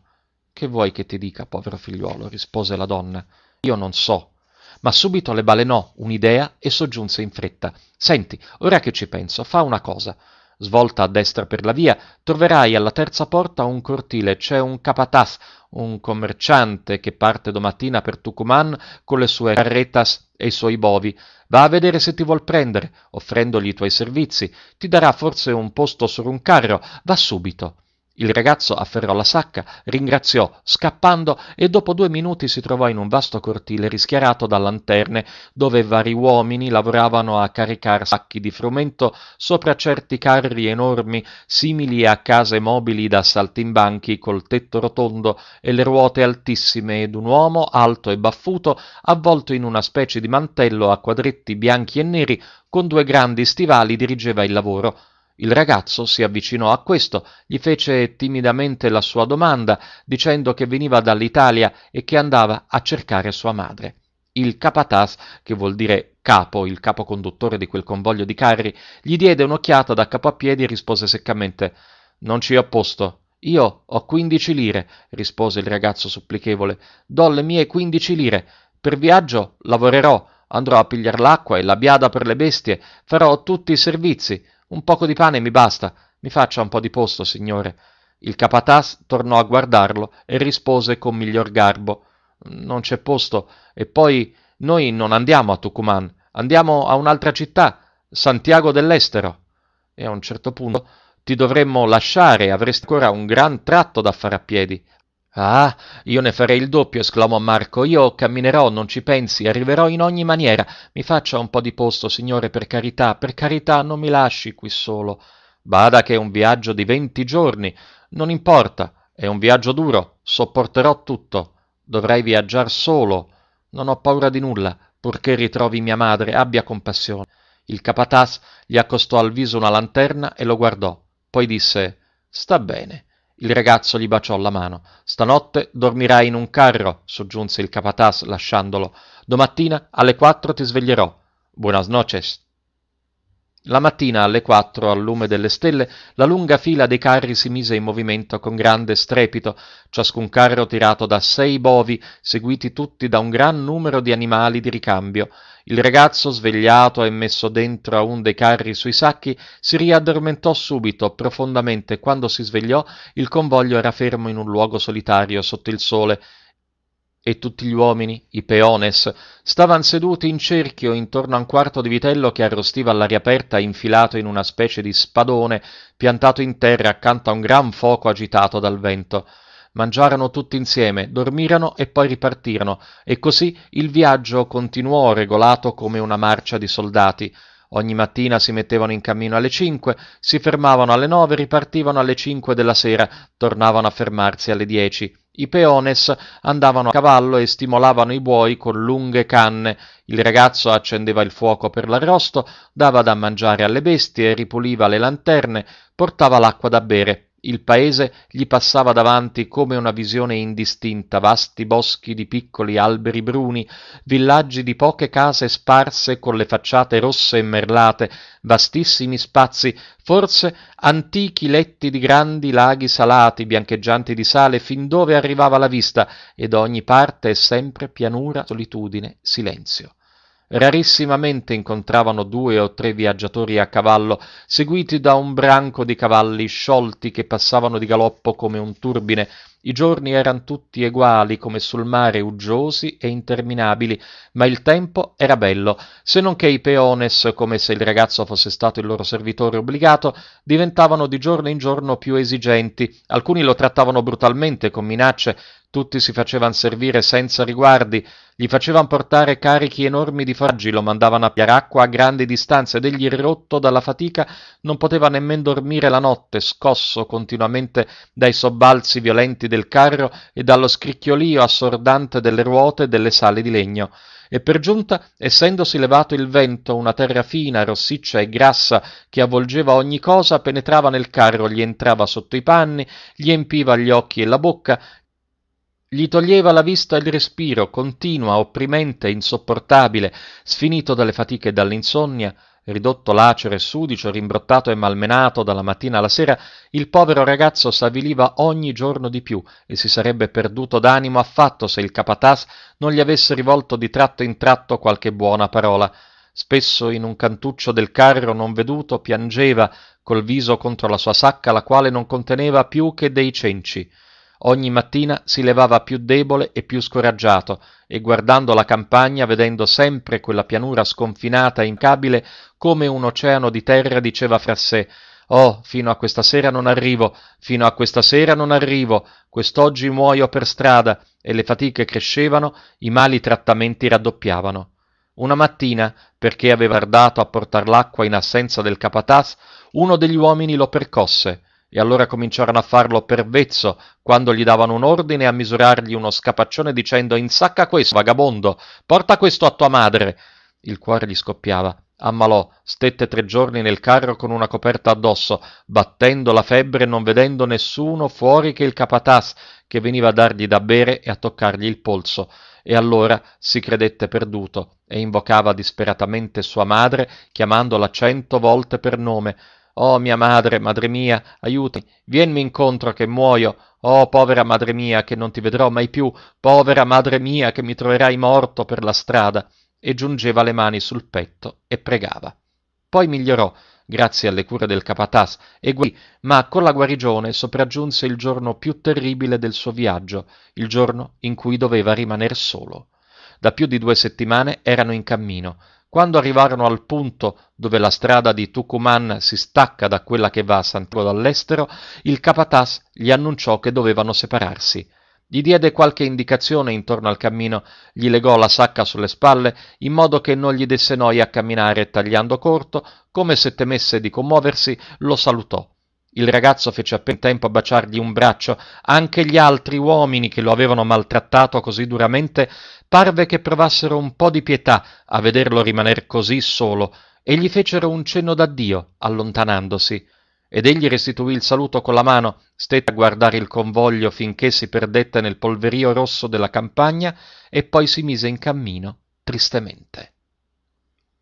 Che vuoi che ti dica, povero figliuolo? rispose la donna. Io non so. Ma subito le balenò un'idea e soggiunse in fretta. Senti, ora che ci penso, fa una cosa. Svolta a destra per la via, troverai alla terza porta un cortile, c'è un capataz, un commerciante che parte domattina per Tucumán con le sue carretas e i suoi bovi. Va a vedere se ti vuol prendere, offrendogli i tuoi servizi. Ti darà forse un posto su un carro. Va subito. Il ragazzo afferrò la sacca, ringraziò, scappando, e dopo due minuti si trovò in un vasto cortile rischiarato da lanterne, dove vari uomini lavoravano a caricar sacchi di frumento sopra certi carri enormi, simili a case mobili da saltimbanchi col tetto rotondo e le ruote altissime, ed un uomo alto e baffuto, avvolto in una specie di mantello a quadretti bianchi e neri, con due grandi stivali dirigeva il lavoro. Il ragazzo si avvicinò a questo, gli fece timidamente la sua domanda, dicendo che veniva dall'Italia e che andava a cercare sua madre. Il capataz, che vuol dire capo, il capo conduttore di quel convoglio di carri, gli diede un'occhiata da capo a piedi e rispose seccamente Non ci ho posto. Io ho quindici lire, rispose il ragazzo supplichevole. Do le mie quindici lire. Per viaggio lavorerò, andrò a pigliar l'acqua e la biada per le bestie, farò tutti i servizi un poco di pane mi basta, mi faccia un po' di posto, signore. Il capataz tornò a guardarlo e rispose con miglior garbo: Non c'è posto, e poi noi non andiamo a Tucumán, andiamo a un'altra città, Santiago dell'Estero. E a un certo punto ti dovremmo lasciare, avresti ancora un gran tratto da fare a piedi. Ah, io ne farei il doppio, esclamò Marco. Io camminerò, non ci pensi, arriverò in ogni maniera. Mi faccia un po' di posto, signore, per carità, per carità, non mi lasci qui solo. Bada che è un viaggio di venti giorni. Non importa, è un viaggio duro, sopporterò tutto. Dovrei viaggiar solo. Non ho paura di nulla, purché ritrovi mia madre, abbia compassione. Il capataz gli accostò al viso una lanterna e lo guardò. Poi disse: Sta bene il ragazzo gli baciò la mano. Stanotte dormirai in un carro, soggiunse il capataz lasciandolo. Domattina alle quattro ti sveglierò. Buonas noches. La mattina alle quattro, al lume delle stelle, la lunga fila dei carri si mise in movimento con grande strepito, ciascun carro tirato da sei bovi, seguiti tutti da un gran numero di animali di ricambio. Il ragazzo, svegliato e messo dentro a un dei carri sui sacchi, si riaddormentò subito, profondamente. Quando si svegliò, il convoglio era fermo in un luogo solitario, sotto il sole e tutti gli uomini, i peones, stavan seduti in cerchio intorno a un quarto di vitello che arrostiva all'aria aperta infilato in una specie di spadone piantato in terra accanto a un gran fuoco agitato dal vento. Mangiarono tutti insieme, dormirono e poi ripartirono, e così il viaggio continuò regolato come una marcia di soldati. Ogni mattina si mettevano in cammino alle cinque, si fermavano alle nove, ripartivano alle cinque della sera, tornavano a fermarsi alle dieci i peones andavano a cavallo e stimolavano i buoi con lunghe canne, il ragazzo accendeva il fuoco per l'arrosto, dava da mangiare alle bestie, ripuliva le lanterne, portava l'acqua da bere. Il paese gli passava davanti come una visione indistinta, vasti boschi di piccoli alberi bruni, villaggi di poche case sparse con le facciate rosse e merlate, vastissimi spazi, forse antichi letti di grandi laghi salati, biancheggianti di sale, fin dove arrivava la vista, e da ogni parte è sempre pianura, solitudine, silenzio rarissimamente incontravano due o tre viaggiatori a cavallo, seguiti da un branco di cavalli sciolti che passavano di galoppo come un turbine i giorni eran tutti eguali come sul mare uggiosi e interminabili, ma il tempo era bello, se non che i peones, come se il ragazzo fosse stato il loro servitore obbligato, diventavano di giorno in giorno più esigenti. Alcuni lo trattavano brutalmente con minacce, tutti si facevano servire senza riguardi, gli facevano portare carichi enormi di foraggi, lo mandavano a Piaracqua a grandi distanze ed egli, rotto dalla fatica, non poteva nemmeno dormire la notte, scosso continuamente dai sobbalzi violenti battiti del carro e dallo scricchiolio assordante delle ruote e delle sale di legno. E per giunta, essendosi levato il vento, una terra fina, rossiccia e grassa che avvolgeva ogni cosa, penetrava nel carro, gli entrava sotto i panni, gli empiva gli occhi e la bocca, gli toglieva la vista e il respiro, continua, opprimente, insopportabile, sfinito dalle fatiche e dall'insonnia, Ridotto lacero e sudicio, rimbrottato e malmenato dalla mattina alla sera, il povero ragazzo s'avviliva ogni giorno di più e si sarebbe perduto d'animo affatto se il capataz non gli avesse rivolto di tratto in tratto qualche buona parola. Spesso in un cantuccio del carro non veduto piangeva col viso contro la sua sacca, la quale non conteneva più che dei cenci. Ogni mattina si levava più debole e più scoraggiato, e guardando la campagna, vedendo sempre quella pianura sconfinata e incabile, come un oceano di terra, diceva fra sé Oh, fino a questa sera non arrivo, fino a questa sera non arrivo, quest'oggi muoio per strada, e le fatiche crescevano, i mali trattamenti raddoppiavano. Una mattina, perché aveva ardato a portar l'acqua in assenza del capataz, uno degli uomini lo percosse, e allora cominciarono a farlo per vezzo, quando gli davano un ordine a misurargli uno scapaccione dicendo «Insacca questo, vagabondo! Porta questo a tua madre!» Il cuore gli scoppiava. Ammalò, stette tre giorni nel carro con una coperta addosso, battendo la febbre e non vedendo nessuno fuori che il capataz, che veniva a dargli da bere e a toccargli il polso. E allora si credette perduto e invocava disperatamente sua madre, chiamandola cento volte per nome. Oh mia madre, madre mia, aiutami, vienmi incontro che muoio. Oh povera madre mia, che non ti vedrò mai più, povera madre mia, che mi troverai morto per la strada. E giungeva le mani sul petto e pregava. Poi migliorò, grazie alle cure del capataz, e guarì, ma con la guarigione sopraggiunse il giorno più terribile del suo viaggio, il giorno in cui doveva rimaner solo. Da più di due settimane erano in cammino, quando arrivarono al punto dove la strada di Tucumán si stacca da quella che va a Santiago dall'estero, il capataz gli annunciò che dovevano separarsi. Gli diede qualche indicazione intorno al cammino, gli legò la sacca sulle spalle in modo che non gli desse noia a camminare tagliando corto, come se temesse di commuoversi, lo salutò. Il ragazzo fece appena tempo a baciargli un braccio. Anche gli altri uomini che lo avevano maltrattato così duramente parve che provassero un po' di pietà a vederlo rimaner così solo e gli fecero un cenno d'addio, allontanandosi. Ed egli restituì il saluto con la mano, stette a guardare il convoglio finché si perdette nel polverio rosso della campagna e poi si mise in cammino tristemente.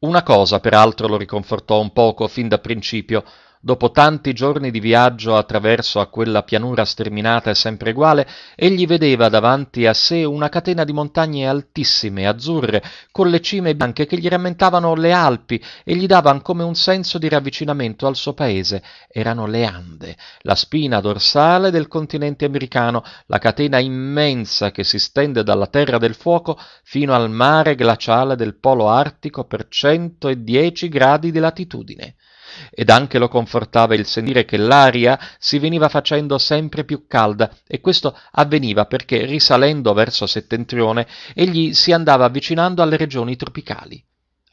Una cosa, peraltro, lo riconfortò un poco fin da principio, Dopo tanti giorni di viaggio attraverso a quella pianura sterminata e sempre uguale, egli vedeva davanti a sé una catena di montagne altissime, azzurre, con le cime bianche che gli rammentavano le Alpi e gli davan come un senso di ravvicinamento al suo paese. Erano le Ande, la spina dorsale del continente americano, la catena immensa che si stende dalla Terra del Fuoco fino al mare glaciale del Polo Artico per 110 gradi di latitudine ed anche lo confortava il sentire che l'aria si veniva facendo sempre più calda e questo avveniva perché risalendo verso settentrione egli si andava avvicinando alle regioni tropicali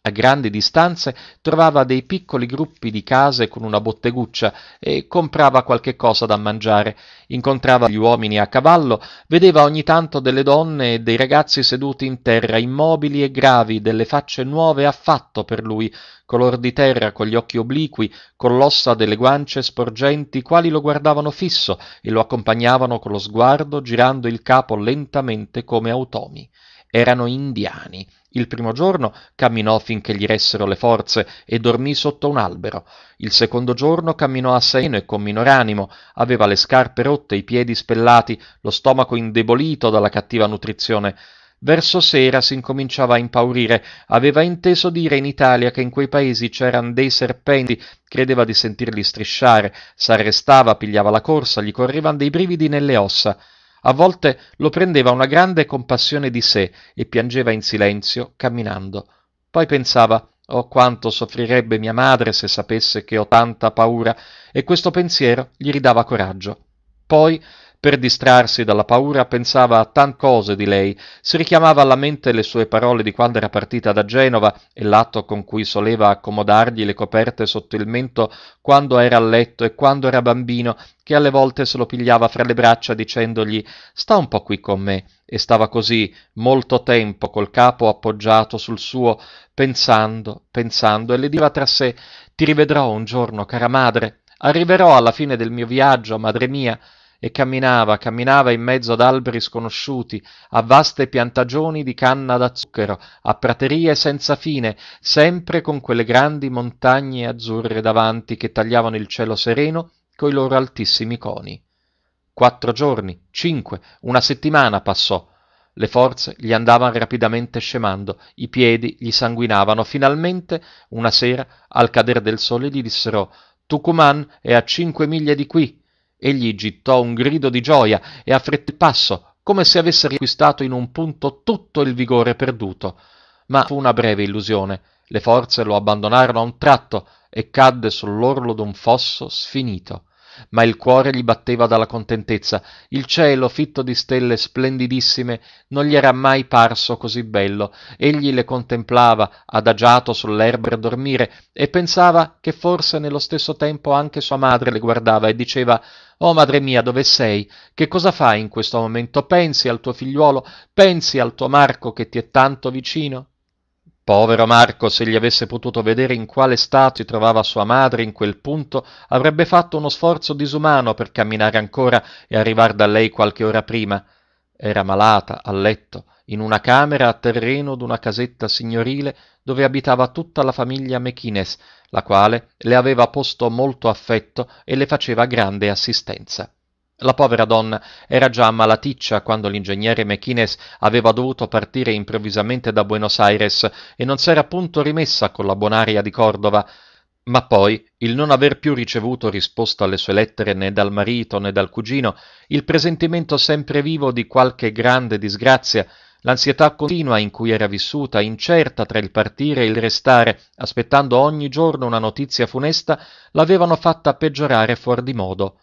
a grandi distanze trovava dei piccoli gruppi di case con una botteguccia e comprava qualche cosa da mangiare. Incontrava gli uomini a cavallo, vedeva ogni tanto delle donne e dei ragazzi seduti in terra, immobili e gravi, delle facce nuove affatto per lui, color di terra, con gli occhi obliqui, con l'ossa delle guance sporgenti, quali lo guardavano fisso e lo accompagnavano con lo sguardo, girando il capo lentamente come automi. Erano indiani il primo giorno camminò finché gli ressero le forze e dormì sotto un albero. Il secondo giorno camminò a seno e con minor animo, aveva le scarpe rotte, i piedi spellati, lo stomaco indebolito dalla cattiva nutrizione. Verso sera si incominciava a impaurire, aveva inteso dire in Italia che in quei paesi c'eran dei serpenti, credeva di sentirli strisciare, s'arrestava, pigliava la corsa, gli correvan dei brividi nelle ossa. A volte lo prendeva una grande compassione di sé e piangeva in silenzio, camminando. Poi pensava Oh quanto soffrirebbe mia madre se sapesse che ho tanta paura, e questo pensiero gli ridava coraggio. Poi per distrarsi dalla paura pensava a tan cose di lei, si richiamava alla mente le sue parole di quando era partita da Genova e l'atto con cui soleva accomodargli le coperte sotto il mento quando era a letto e quando era bambino, che alle volte se lo pigliava fra le braccia dicendogli «sta un po' qui con me», e stava così molto tempo col capo appoggiato sul suo, pensando, pensando, e le diceva tra sé «ti rivedrò un giorno, cara madre, arriverò alla fine del mio viaggio, madre mia», e camminava, camminava in mezzo ad alberi sconosciuti, a vaste piantagioni di canna da zucchero, a praterie senza fine, sempre con quelle grandi montagne azzurre davanti che tagliavano il cielo sereno coi loro altissimi coni. Quattro giorni, cinque, una settimana passò. Le forze gli andavano rapidamente scemando, i piedi gli sanguinavano. Finalmente, una sera, al cader del sole, gli dissero Tucuman è a cinque miglia di qui, Egli gittò un grido di gioia e affrettò il passo, come se avesse riacquistato in un punto tutto il vigore perduto. Ma fu una breve illusione. Le forze lo abbandonarono a un tratto e cadde sull'orlo d'un fosso sfinito ma il cuore gli batteva dalla contentezza. Il cielo, fitto di stelle splendidissime, non gli era mai parso così bello. Egli le contemplava, adagiato sull'erba a dormire, e pensava che forse nello stesso tempo anche sua madre le guardava e diceva Oh madre mia, dove sei? Che cosa fai in questo momento? Pensi al tuo figliuolo, pensi al tuo Marco che ti è tanto vicino? Povero Marco, se gli avesse potuto vedere in quale stato si trovava sua madre in quel punto, avrebbe fatto uno sforzo disumano per camminare ancora e arrivar da lei qualche ora prima. Era malata, a letto, in una camera a terreno d'una casetta signorile dove abitava tutta la famiglia Mechines, la quale le aveva posto molto affetto e le faceva grande assistenza. La povera donna era già malaticcia quando l'ingegnere McInnes aveva dovuto partire improvvisamente da Buenos Aires e non s'era appunto rimessa con la bonaria di Cordova, ma poi il non aver più ricevuto risposta alle sue lettere né dal marito né dal cugino, il presentimento sempre vivo di qualche grande disgrazia, l'ansietà continua in cui era vissuta, incerta tra il partire e il restare, aspettando ogni giorno una notizia funesta, l'avevano fatta peggiorare fuor di modo.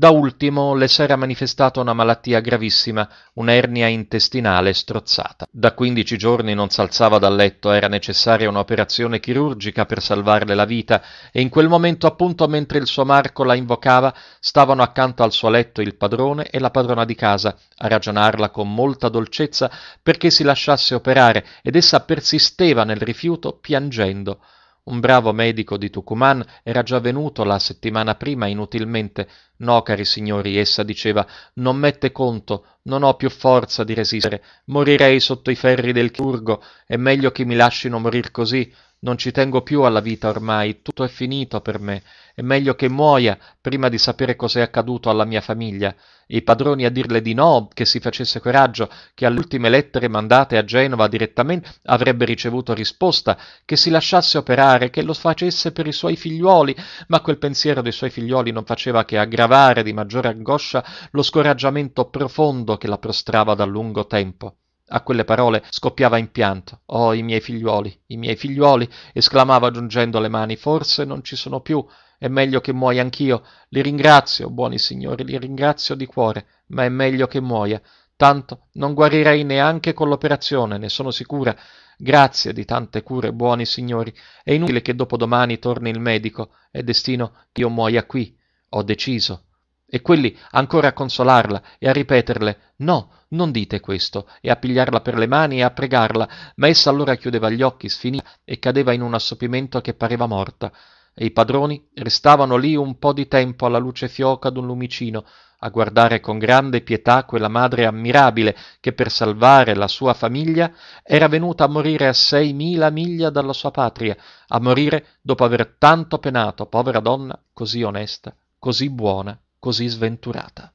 Da ultimo le s'era manifestata una malattia gravissima, un'ernia intestinale strozzata. Da 15 giorni non s'alzava dal letto, era necessaria un'operazione chirurgica per salvarle la vita e in quel momento appunto mentre il suo Marco la invocava stavano accanto al suo letto il padrone e la padrona di casa a ragionarla con molta dolcezza perché si lasciasse operare ed essa persisteva nel rifiuto piangendo. Un bravo medico di Tucumán era già venuto la settimana prima inutilmente. No, cari signori, essa diceva, non mette conto, non ho più forza di resistere, morirei sotto i ferri del chirurgo, è meglio che mi lascino morir così, non ci tengo più alla vita ormai, tutto è finito per me. È meglio che muoia prima di sapere cos'è accaduto alla mia famiglia. i padroni a dirle di no, che si facesse coraggio, che alle ultime lettere mandate a Genova direttamente avrebbe ricevuto risposta, che si lasciasse operare, che lo facesse per i suoi figliuoli, ma quel pensiero dei suoi figliuoli non faceva che aggravare di maggiore angoscia lo scoraggiamento profondo che la prostrava da lungo tempo. A quelle parole scoppiava in pianto. Oh, i miei figliuoli, i miei figliuoli, esclamava giungendo le mani, forse non ci sono più, è meglio che muoia anch'io. Li ringrazio, buoni signori, li ringrazio di cuore, ma è meglio che muoia. Tanto non guarirei neanche con l'operazione, ne sono sicura. Grazie di tante cure, buoni signori. È inutile che dopodomani torni il medico. È destino che io muoia qui. Ho deciso e quelli ancora a consolarla e a ripeterle no, non dite questo, e a pigliarla per le mani e a pregarla, ma essa allora chiudeva gli occhi, sfiniva e cadeva in un assopimento che pareva morta, e i padroni restavano lì un po' di tempo alla luce fioca d'un lumicino, a guardare con grande pietà quella madre ammirabile che per salvare la sua famiglia era venuta a morire a sei mila miglia dalla sua patria, a morire dopo aver tanto penato, povera donna, così onesta, così buona così sventurata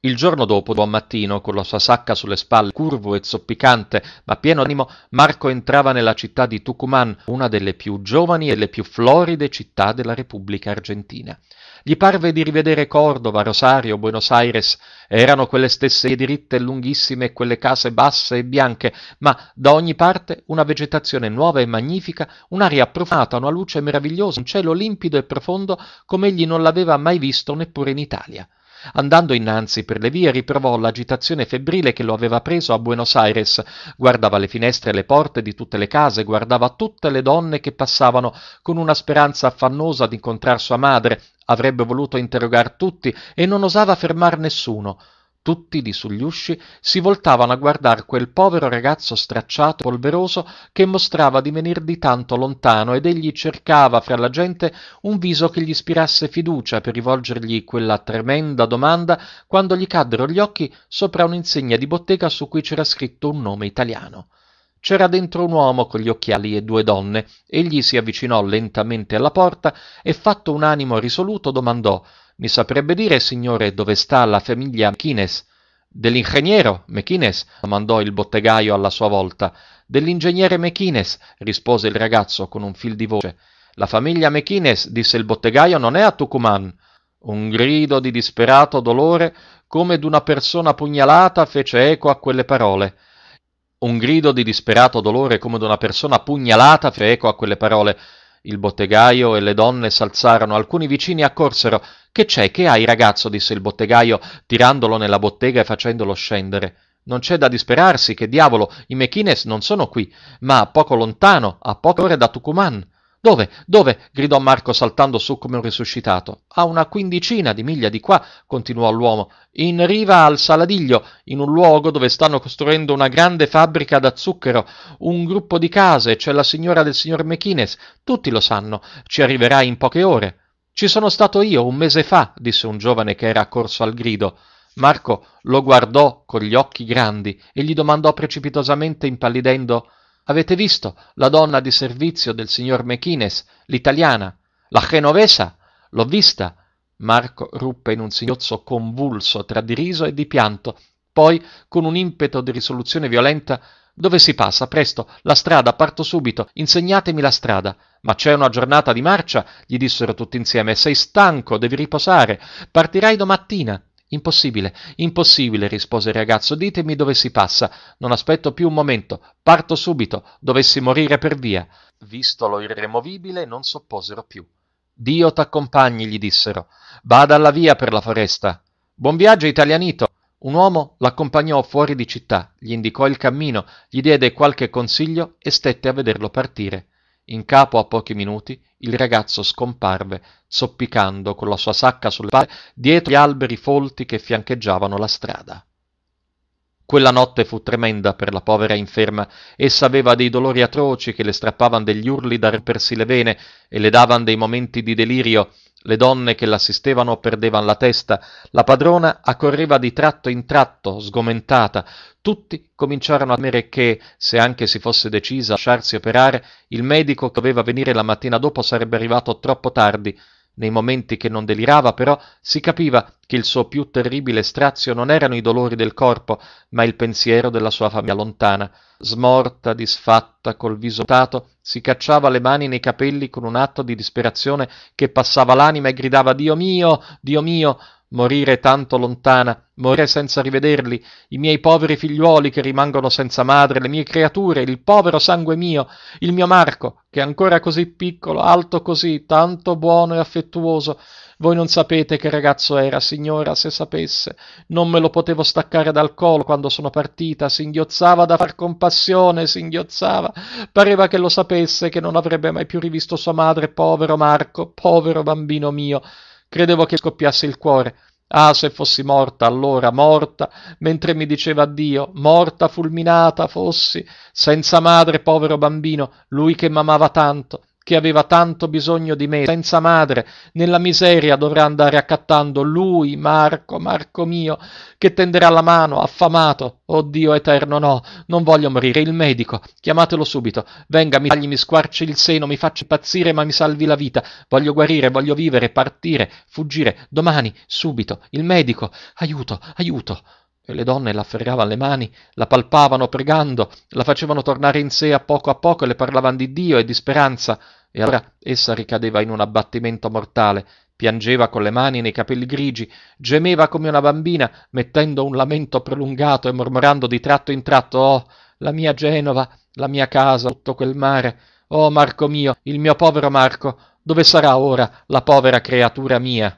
il giorno dopo, buon mattino, con la sua sacca sulle spalle, curvo e zoppicante, ma pieno d'animo, Marco entrava nella città di Tucumán, una delle più giovani e le più floride città della Repubblica Argentina. Gli parve di rivedere Cordova, Rosario, Buenos Aires, erano quelle stesse diritte e lunghissime e quelle case basse e bianche, ma da ogni parte una vegetazione nuova e magnifica, un'aria profumata, una luce meravigliosa, un cielo limpido e profondo come egli non l'aveva mai visto neppure in Italia. Andando innanzi per le vie riprovò l'agitazione febbrile che lo aveva preso a Buenos Aires, guardava le finestre e le porte di tutte le case, guardava tutte le donne che passavano con una speranza affannosa di incontrar sua madre, avrebbe voluto interrogar tutti e non osava fermar nessuno tutti di sugli usci, si voltavano a guardar quel povero ragazzo stracciato, polveroso, che mostrava di venir di tanto lontano ed egli cercava fra la gente un viso che gli ispirasse fiducia per rivolgergli quella tremenda domanda quando gli caddero gli occhi sopra un'insegna di bottega su cui c'era scritto un nome italiano. C'era dentro un uomo con gli occhiali e due donne. Egli si avvicinò lentamente alla porta e, fatto un animo risoluto, domandò mi saprebbe dire, signore, dove sta la famiglia Mechines? Dell'ingegnere Mechines, domandò il bottegaio alla sua volta. Dell'ingegnere Mechines, rispose il ragazzo con un fil di voce. La famiglia Mechines, disse il bottegaio, non è a Tucumán. Un grido di disperato dolore, come d'una persona pugnalata, fece eco a quelle parole. Un grido di disperato dolore come d'una persona pugnalata fece eco a quelle parole. Il bottegaio e le donne s'alzarono, alcuni vicini accorsero. Che c'è, che hai, ragazzo? disse il bottegaio, tirandolo nella bottega e facendolo scendere. Non c'è da disperarsi, che diavolo, i Mechines non sono qui, ma poco lontano, a poche ore da Tucumán. Dove? Dove? gridò Marco saltando su come un risuscitato. A una quindicina di miglia di qua, continuò l'uomo, in riva al Saladiglio, in un luogo dove stanno costruendo una grande fabbrica da zucchero, un gruppo di case, c'è la signora del signor Mechines, tutti lo sanno, ci arriverà in poche ore. Ci sono stato io un mese fa, disse un giovane che era accorso al grido. Marco lo guardò con gli occhi grandi e gli domandò precipitosamente impallidendo Avete visto la donna di servizio del signor Mechines, l'italiana, la genovesa? L'ho vista. Marco ruppe in un singhiozzo convulso tra di riso e di pianto. Poi, con un impeto di risoluzione violenta, dove si passa? Presto, la strada, parto subito, insegnatemi la strada. Ma c'è una giornata di marcia, gli dissero tutti insieme. Sei stanco, devi riposare. Partirai domattina. Impossibile, impossibile, rispose il ragazzo, ditemi dove si passa. Non aspetto più un momento, parto subito, dovessi morire per via. Vistolo irremovibile, non s'opposero più. Dio t'accompagni, gli dissero. Vada alla via per la foresta. Buon viaggio, italianito. Un uomo l'accompagnò fuori di città, gli indicò il cammino, gli diede qualche consiglio e stette a vederlo partire. In capo a pochi minuti il ragazzo scomparve, zoppicando con la sua sacca sulle palle dietro gli alberi folti che fiancheggiavano la strada. Quella notte fu tremenda per la povera inferma. Essa aveva dei dolori atroci che le strappavano degli urli da rompersi le vene e le davano dei momenti di delirio le donne che l'assistevano perdevano la testa, la padrona accorreva di tratto in tratto, sgomentata. Tutti cominciarono a temere che, se anche si fosse decisa a lasciarsi operare, il medico che doveva venire la mattina dopo sarebbe arrivato troppo tardi nei momenti che non delirava, però, si capiva che il suo più terribile strazio non erano i dolori del corpo, ma il pensiero della sua famiglia lontana. Smorta, disfatta, col viso mutato, si cacciava le mani nei capelli con un atto di disperazione che passava l'anima e gridava Dio mio, Dio mio, morire tanto lontana, morire senza rivederli, i miei poveri figliuoli che rimangono senza madre, le mie creature, il povero sangue mio, il mio Marco, che è ancora così piccolo, alto così, tanto buono e affettuoso. Voi non sapete che ragazzo era, signora, se sapesse. Non me lo potevo staccare dal collo quando sono partita, singhiozzava da far compassione, singhiozzava. Pareva che lo sapesse, che non avrebbe mai più rivisto sua madre, povero Marco, povero bambino mio. Credevo che scoppiasse il cuore. Ah, se fossi morta allora, morta, mentre mi diceva addio, morta fulminata fossi, senza madre, povero bambino, lui che m'amava tanto, che aveva tanto bisogno di me, senza madre, nella miseria dovrà andare accattando lui, Marco, Marco mio, che tenderà la mano, affamato. Oh Dio eterno, no, non voglio morire, il medico, chiamatelo subito, venga, mi tagli, mi squarci il seno, mi faccia impazzire, ma mi salvi la vita, voglio guarire, voglio vivere, partire, fuggire, domani, subito, il medico, aiuto, aiuto e le donne la afferravano alle mani, la palpavano pregando, la facevano tornare in sé a poco a poco e le parlavano di Dio e di speranza e allora essa ricadeva in un abbattimento mortale, piangeva con le mani nei capelli grigi, gemeva come una bambina, mettendo un lamento prolungato e mormorando di tratto in tratto Oh, la mia Genova, la mia casa, tutto quel mare. Oh Marco mio, il mio povero Marco, dove sarà ora la povera creatura mia?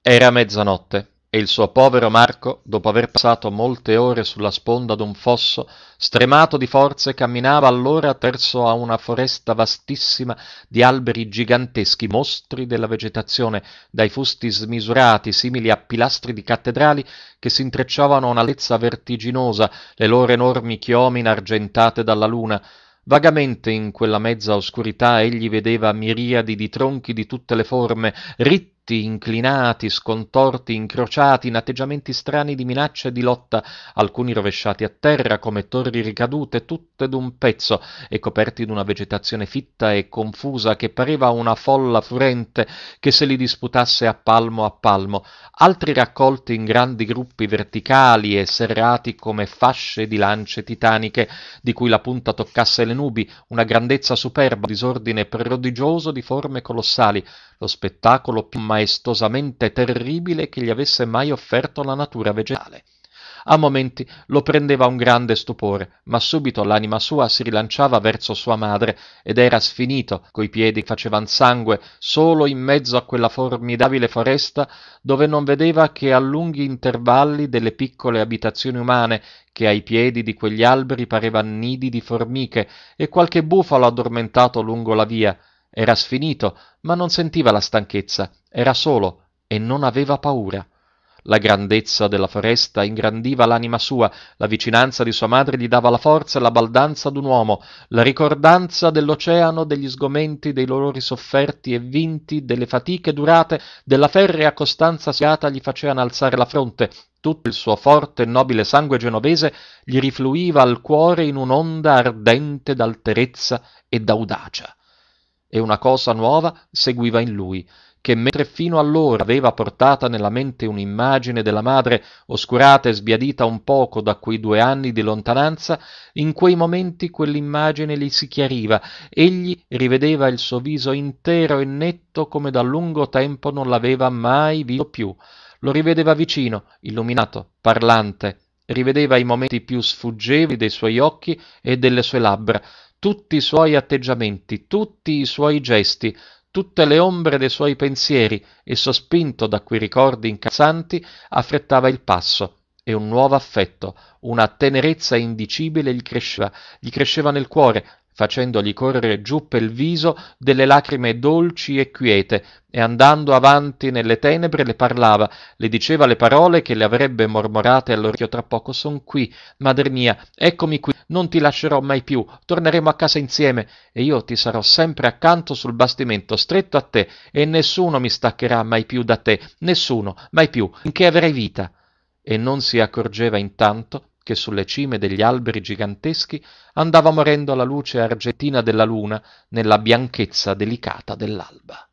Era mezzanotte e il suo povero Marco, dopo aver passato molte ore sulla sponda d'un fosso, stremato di forze, camminava allora verso a una foresta vastissima di alberi giganteschi, mostri della vegetazione, dai fusti smisurati, simili a pilastri di cattedrali, che si intrecciavano a un'altezza vertiginosa, le loro enormi chiome inargentate dalla luna. Vagamente in quella mezza oscurità egli vedeva miriadi di tronchi di tutte le forme, ritti ritti, inclinati, scontorti, incrociati, in atteggiamenti strani di minaccia e di lotta, alcuni rovesciati a terra come torri ricadute, tutte d'un pezzo e coperti d'una vegetazione fitta e confusa che pareva una folla furente che se li disputasse a palmo a palmo, altri raccolti in grandi gruppi verticali e serrati come fasce di lance titaniche, di cui la punta toccasse le nubi, una grandezza superba, disordine prodigioso di forme colossali, lo spettacolo più mai maestosamente terribile che gli avesse mai offerto la natura vegetale. A momenti lo prendeva un grande stupore, ma subito l'anima sua si rilanciava verso sua madre ed era sfinito, coi piedi facevan sangue, solo in mezzo a quella formidabile foresta dove non vedeva che a lunghi intervalli delle piccole abitazioni umane che ai piedi di quegli alberi parevan nidi di formiche e qualche bufalo addormentato lungo la via era sfinito, ma non sentiva la stanchezza, era solo e non aveva paura. La grandezza della foresta ingrandiva l'anima sua, la vicinanza di sua madre gli dava la forza e la baldanza d'un uomo, la ricordanza dell'oceano, degli sgomenti, dei dolori sofferti e vinti, delle fatiche durate, della ferrea costanza siata gli facevano alzare la fronte. Tutto il suo forte e nobile sangue genovese gli rifluiva al cuore in un'onda ardente d'alterezza e d'audacia e una cosa nuova seguiva in lui, che mentre fino allora aveva portata nella mente un'immagine della madre oscurata e sbiadita un poco da quei due anni di lontananza, in quei momenti quell'immagine gli si chiariva, egli rivedeva il suo viso intero e netto come da lungo tempo non l'aveva mai visto più, lo rivedeva vicino, illuminato, parlante, rivedeva i momenti più sfuggevoli dei suoi occhi e delle sue labbra, tutti i suoi atteggiamenti, tutti i suoi gesti, tutte le ombre dei suoi pensieri e sospinto da quei ricordi incazzanti, affrettava il passo e un nuovo affetto, una tenerezza indicibile gli cresceva, gli cresceva nel cuore, facendogli correre giú pel viso delle lacrime dolci e quiete, e andando avanti nelle tenebre le parlava, le diceva le parole che le avrebbe mormorate all'orecchio tra poco. Son qui, madre mia, eccomi qui, non ti lascerò mai più, torneremo a casa insieme, e io ti sarò sempre accanto sul bastimento, stretto a te, e nessuno mi staccherà mai più da te, nessuno, mai più, finché avrai vita e non si accorgeva intanto che sulle cime degli alberi giganteschi andava morendo la luce argentina della luna nella bianchezza delicata dell'alba.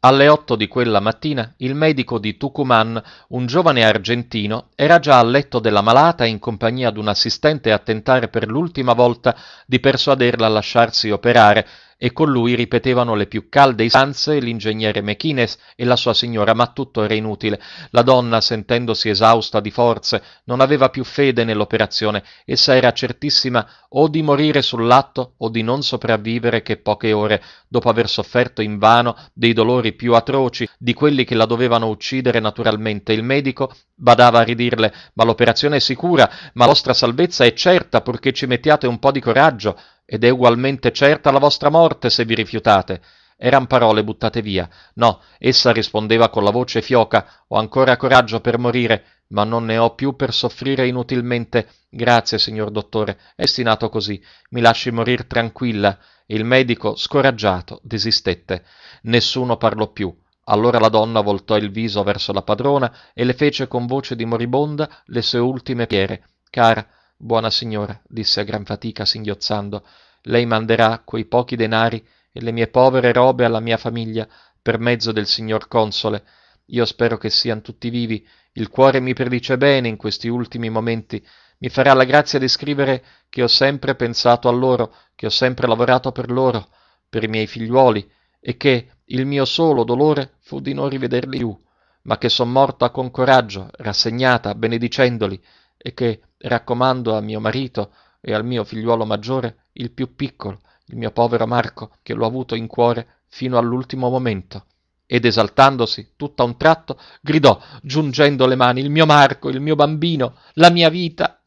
Alle otto di quella mattina il medico di Tucumán, un giovane argentino, era già al letto della malata in compagnia d'un assistente a tentare per l'ultima volta di persuaderla a lasciarsi operare e con lui ripetevano le più calde istanze l'ingegnere Mechines e la sua signora, ma tutto era inutile. La donna, sentendosi esausta di forze, non aveva più fede nell'operazione, essa era certissima o di morire sull'atto o di non sopravvivere che poche ore, dopo aver sofferto invano dei dolori più atroci di quelli che la dovevano uccidere naturalmente. Il medico Badava a ridirle, ma l'operazione è sicura, ma la vostra salvezza è certa purché ci mettiate un po' di coraggio, ed è ugualmente certa la vostra morte se vi rifiutate. Eran parole buttate via. No, essa rispondeva con la voce fioca, ho ancora coraggio per morire, ma non ne ho più per soffrire inutilmente. Grazie, signor dottore, è stinato così. Mi lasci morire tranquilla. Il medico, scoraggiato, desistette. Nessuno parlò più allora la donna voltò il viso verso la padrona e le fece con voce di moribonda le sue ultime preghiere cara buona signora disse a gran fatica singhiozzando lei manderà quei pochi denari e le mie povere robe alla mia famiglia per mezzo del signor console io spero che siano tutti vivi il cuore mi predice bene in questi ultimi momenti mi farà la grazia di scrivere che ho sempre pensato a loro che ho sempre lavorato per loro per i miei figliuoli e che il mio solo dolore fu di non rivederli più, ma che son morta con coraggio, rassegnata, benedicendoli, e che raccomando a mio marito e al mio figliuolo maggiore, il più piccolo, il mio povero Marco, che l'ho avuto in cuore fino all'ultimo momento. Ed esaltandosi, tutta un tratto, gridò, giungendo le mani, il mio Marco, il mio bambino, la mia vita.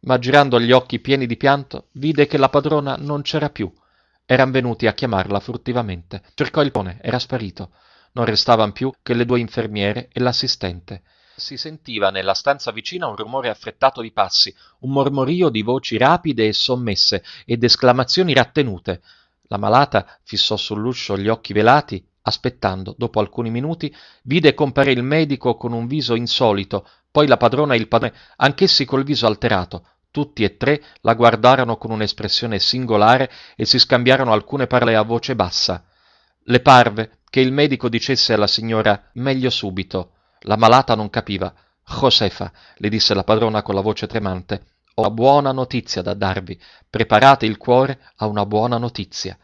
Ma girando gli occhi pieni di pianto, vide che la padrona non c'era più, eran venuti a chiamarla furtivamente cercò il pone era sparito non restavan più che le due infermiere e l'assistente si sentiva nella stanza vicina un rumore affrettato di passi un mormorio di voci rapide e sommesse ed esclamazioni rattenute la malata fissò sull'uscio gli occhi velati aspettando dopo alcuni minuti vide compare il medico con un viso insolito poi la padrona e il padrone anch'essi col viso alterato tutti e tre la guardarono con un'espressione singolare e si scambiarono alcune parole a voce bassa. Le parve che il medico dicesse alla signora meglio subito. La malata non capiva. Josefa, le disse la padrona con la voce tremante, ho una buona notizia da darvi. Preparate il cuore a una buona notizia.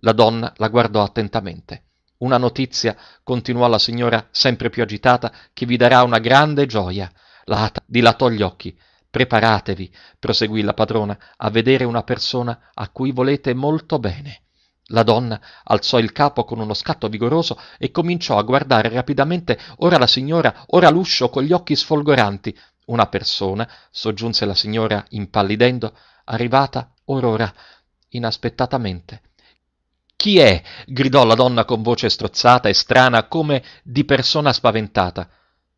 La donna la guardò attentamente. Una notizia, continuò la signora sempre più agitata, che vi darà una grande gioia. La dilatò gli occhi. Preparatevi, proseguì la padrona, a vedere una persona a cui volete molto bene. La donna alzò il capo con uno scatto vigoroso e cominciò a guardare rapidamente ora la signora, ora l'uscio con gli occhi sfolgoranti. Una persona, soggiunse la signora impallidendo, arrivata or ora, inaspettatamente. Chi è? gridò la donna con voce strozzata e strana come di persona spaventata.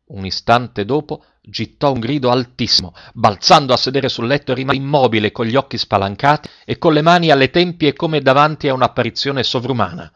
Un istante dopo gittò un grido altissimo, balzando a sedere sul letto rimase immobile con gli occhi spalancati e con le mani alle tempie come davanti a un'apparizione sovrumana.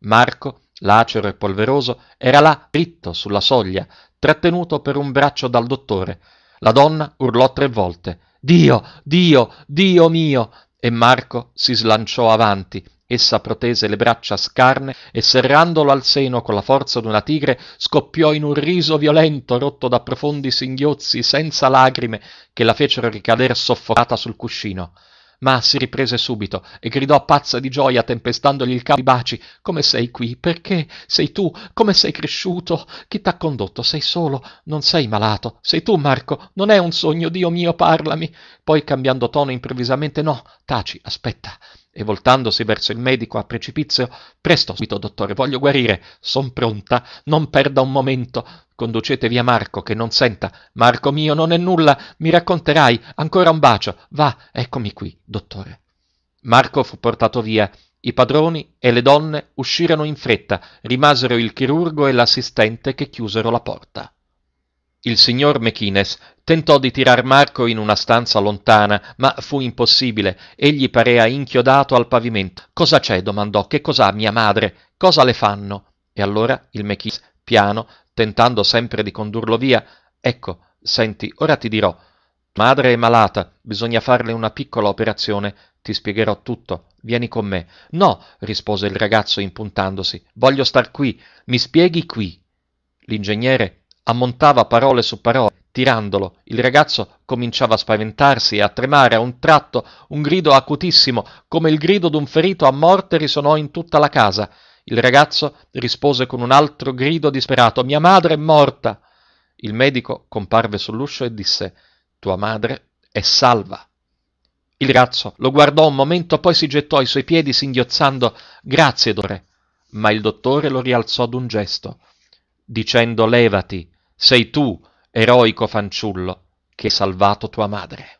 Marco, lacero e polveroso, era là, dritto sulla soglia, trattenuto per un braccio dal dottore. La donna urlò tre volte: Dio, Dio, Dio mio! E Marco si slanciò avanti, Essa protese le braccia scarne e, serrandolo al seno con la forza d'una tigre, scoppiò in un riso violento, rotto da profondi singhiozzi, senza lagrime, che la fecero ricader soffocata sul cuscino. Ma si riprese subito e gridò pazza di gioia, tempestandogli il capo di baci. Come sei qui? Perché? Sei tu? Come sei cresciuto? Chi t'ha condotto? Sei solo? Non sei malato? Sei tu, Marco? Non è un sogno, Dio mio, parlami. Poi, cambiando tono improvvisamente, no, taci, aspetta e voltandosi verso il medico a precipizio, presto subito, dottore, voglio guarire, son pronta, non perda un momento, conducete via Marco, che non senta, Marco mio, non è nulla, mi racconterai, ancora un bacio, va, eccomi qui, dottore. Marco fu portato via, i padroni e le donne uscirono in fretta, rimasero il chirurgo e l'assistente che chiusero la porta il signor mequinez tentò di tirar marco in una stanza lontana ma fu impossibile egli parea inchiodato al pavimento cosa c'è domandò che cos'ha mia madre cosa le fanno e allora il mequinez piano tentando sempre di condurlo via ecco senti ora ti dirò madre è malata bisogna farle una piccola operazione ti spiegherò tutto vieni con me no rispose il ragazzo impuntandosi voglio star qui mi spieghi qui l'ingegnere ammontava parole su parole. Tirandolo, il ragazzo cominciava a spaventarsi e a tremare. A un tratto un grido acutissimo, come il grido d'un ferito a morte, risonò in tutta la casa. Il ragazzo rispose con un altro grido disperato: Mia madre è morta! Il medico comparve sull'uscio e disse: Tua madre è salva. Il ragazzo lo guardò un momento, poi si gettò ai suoi piedi singhiozzando: Grazie, dottore. Ma il dottore lo rialzò d'un gesto dicendo levati, sei tu, eroico fanciullo, che hai salvato tua madre.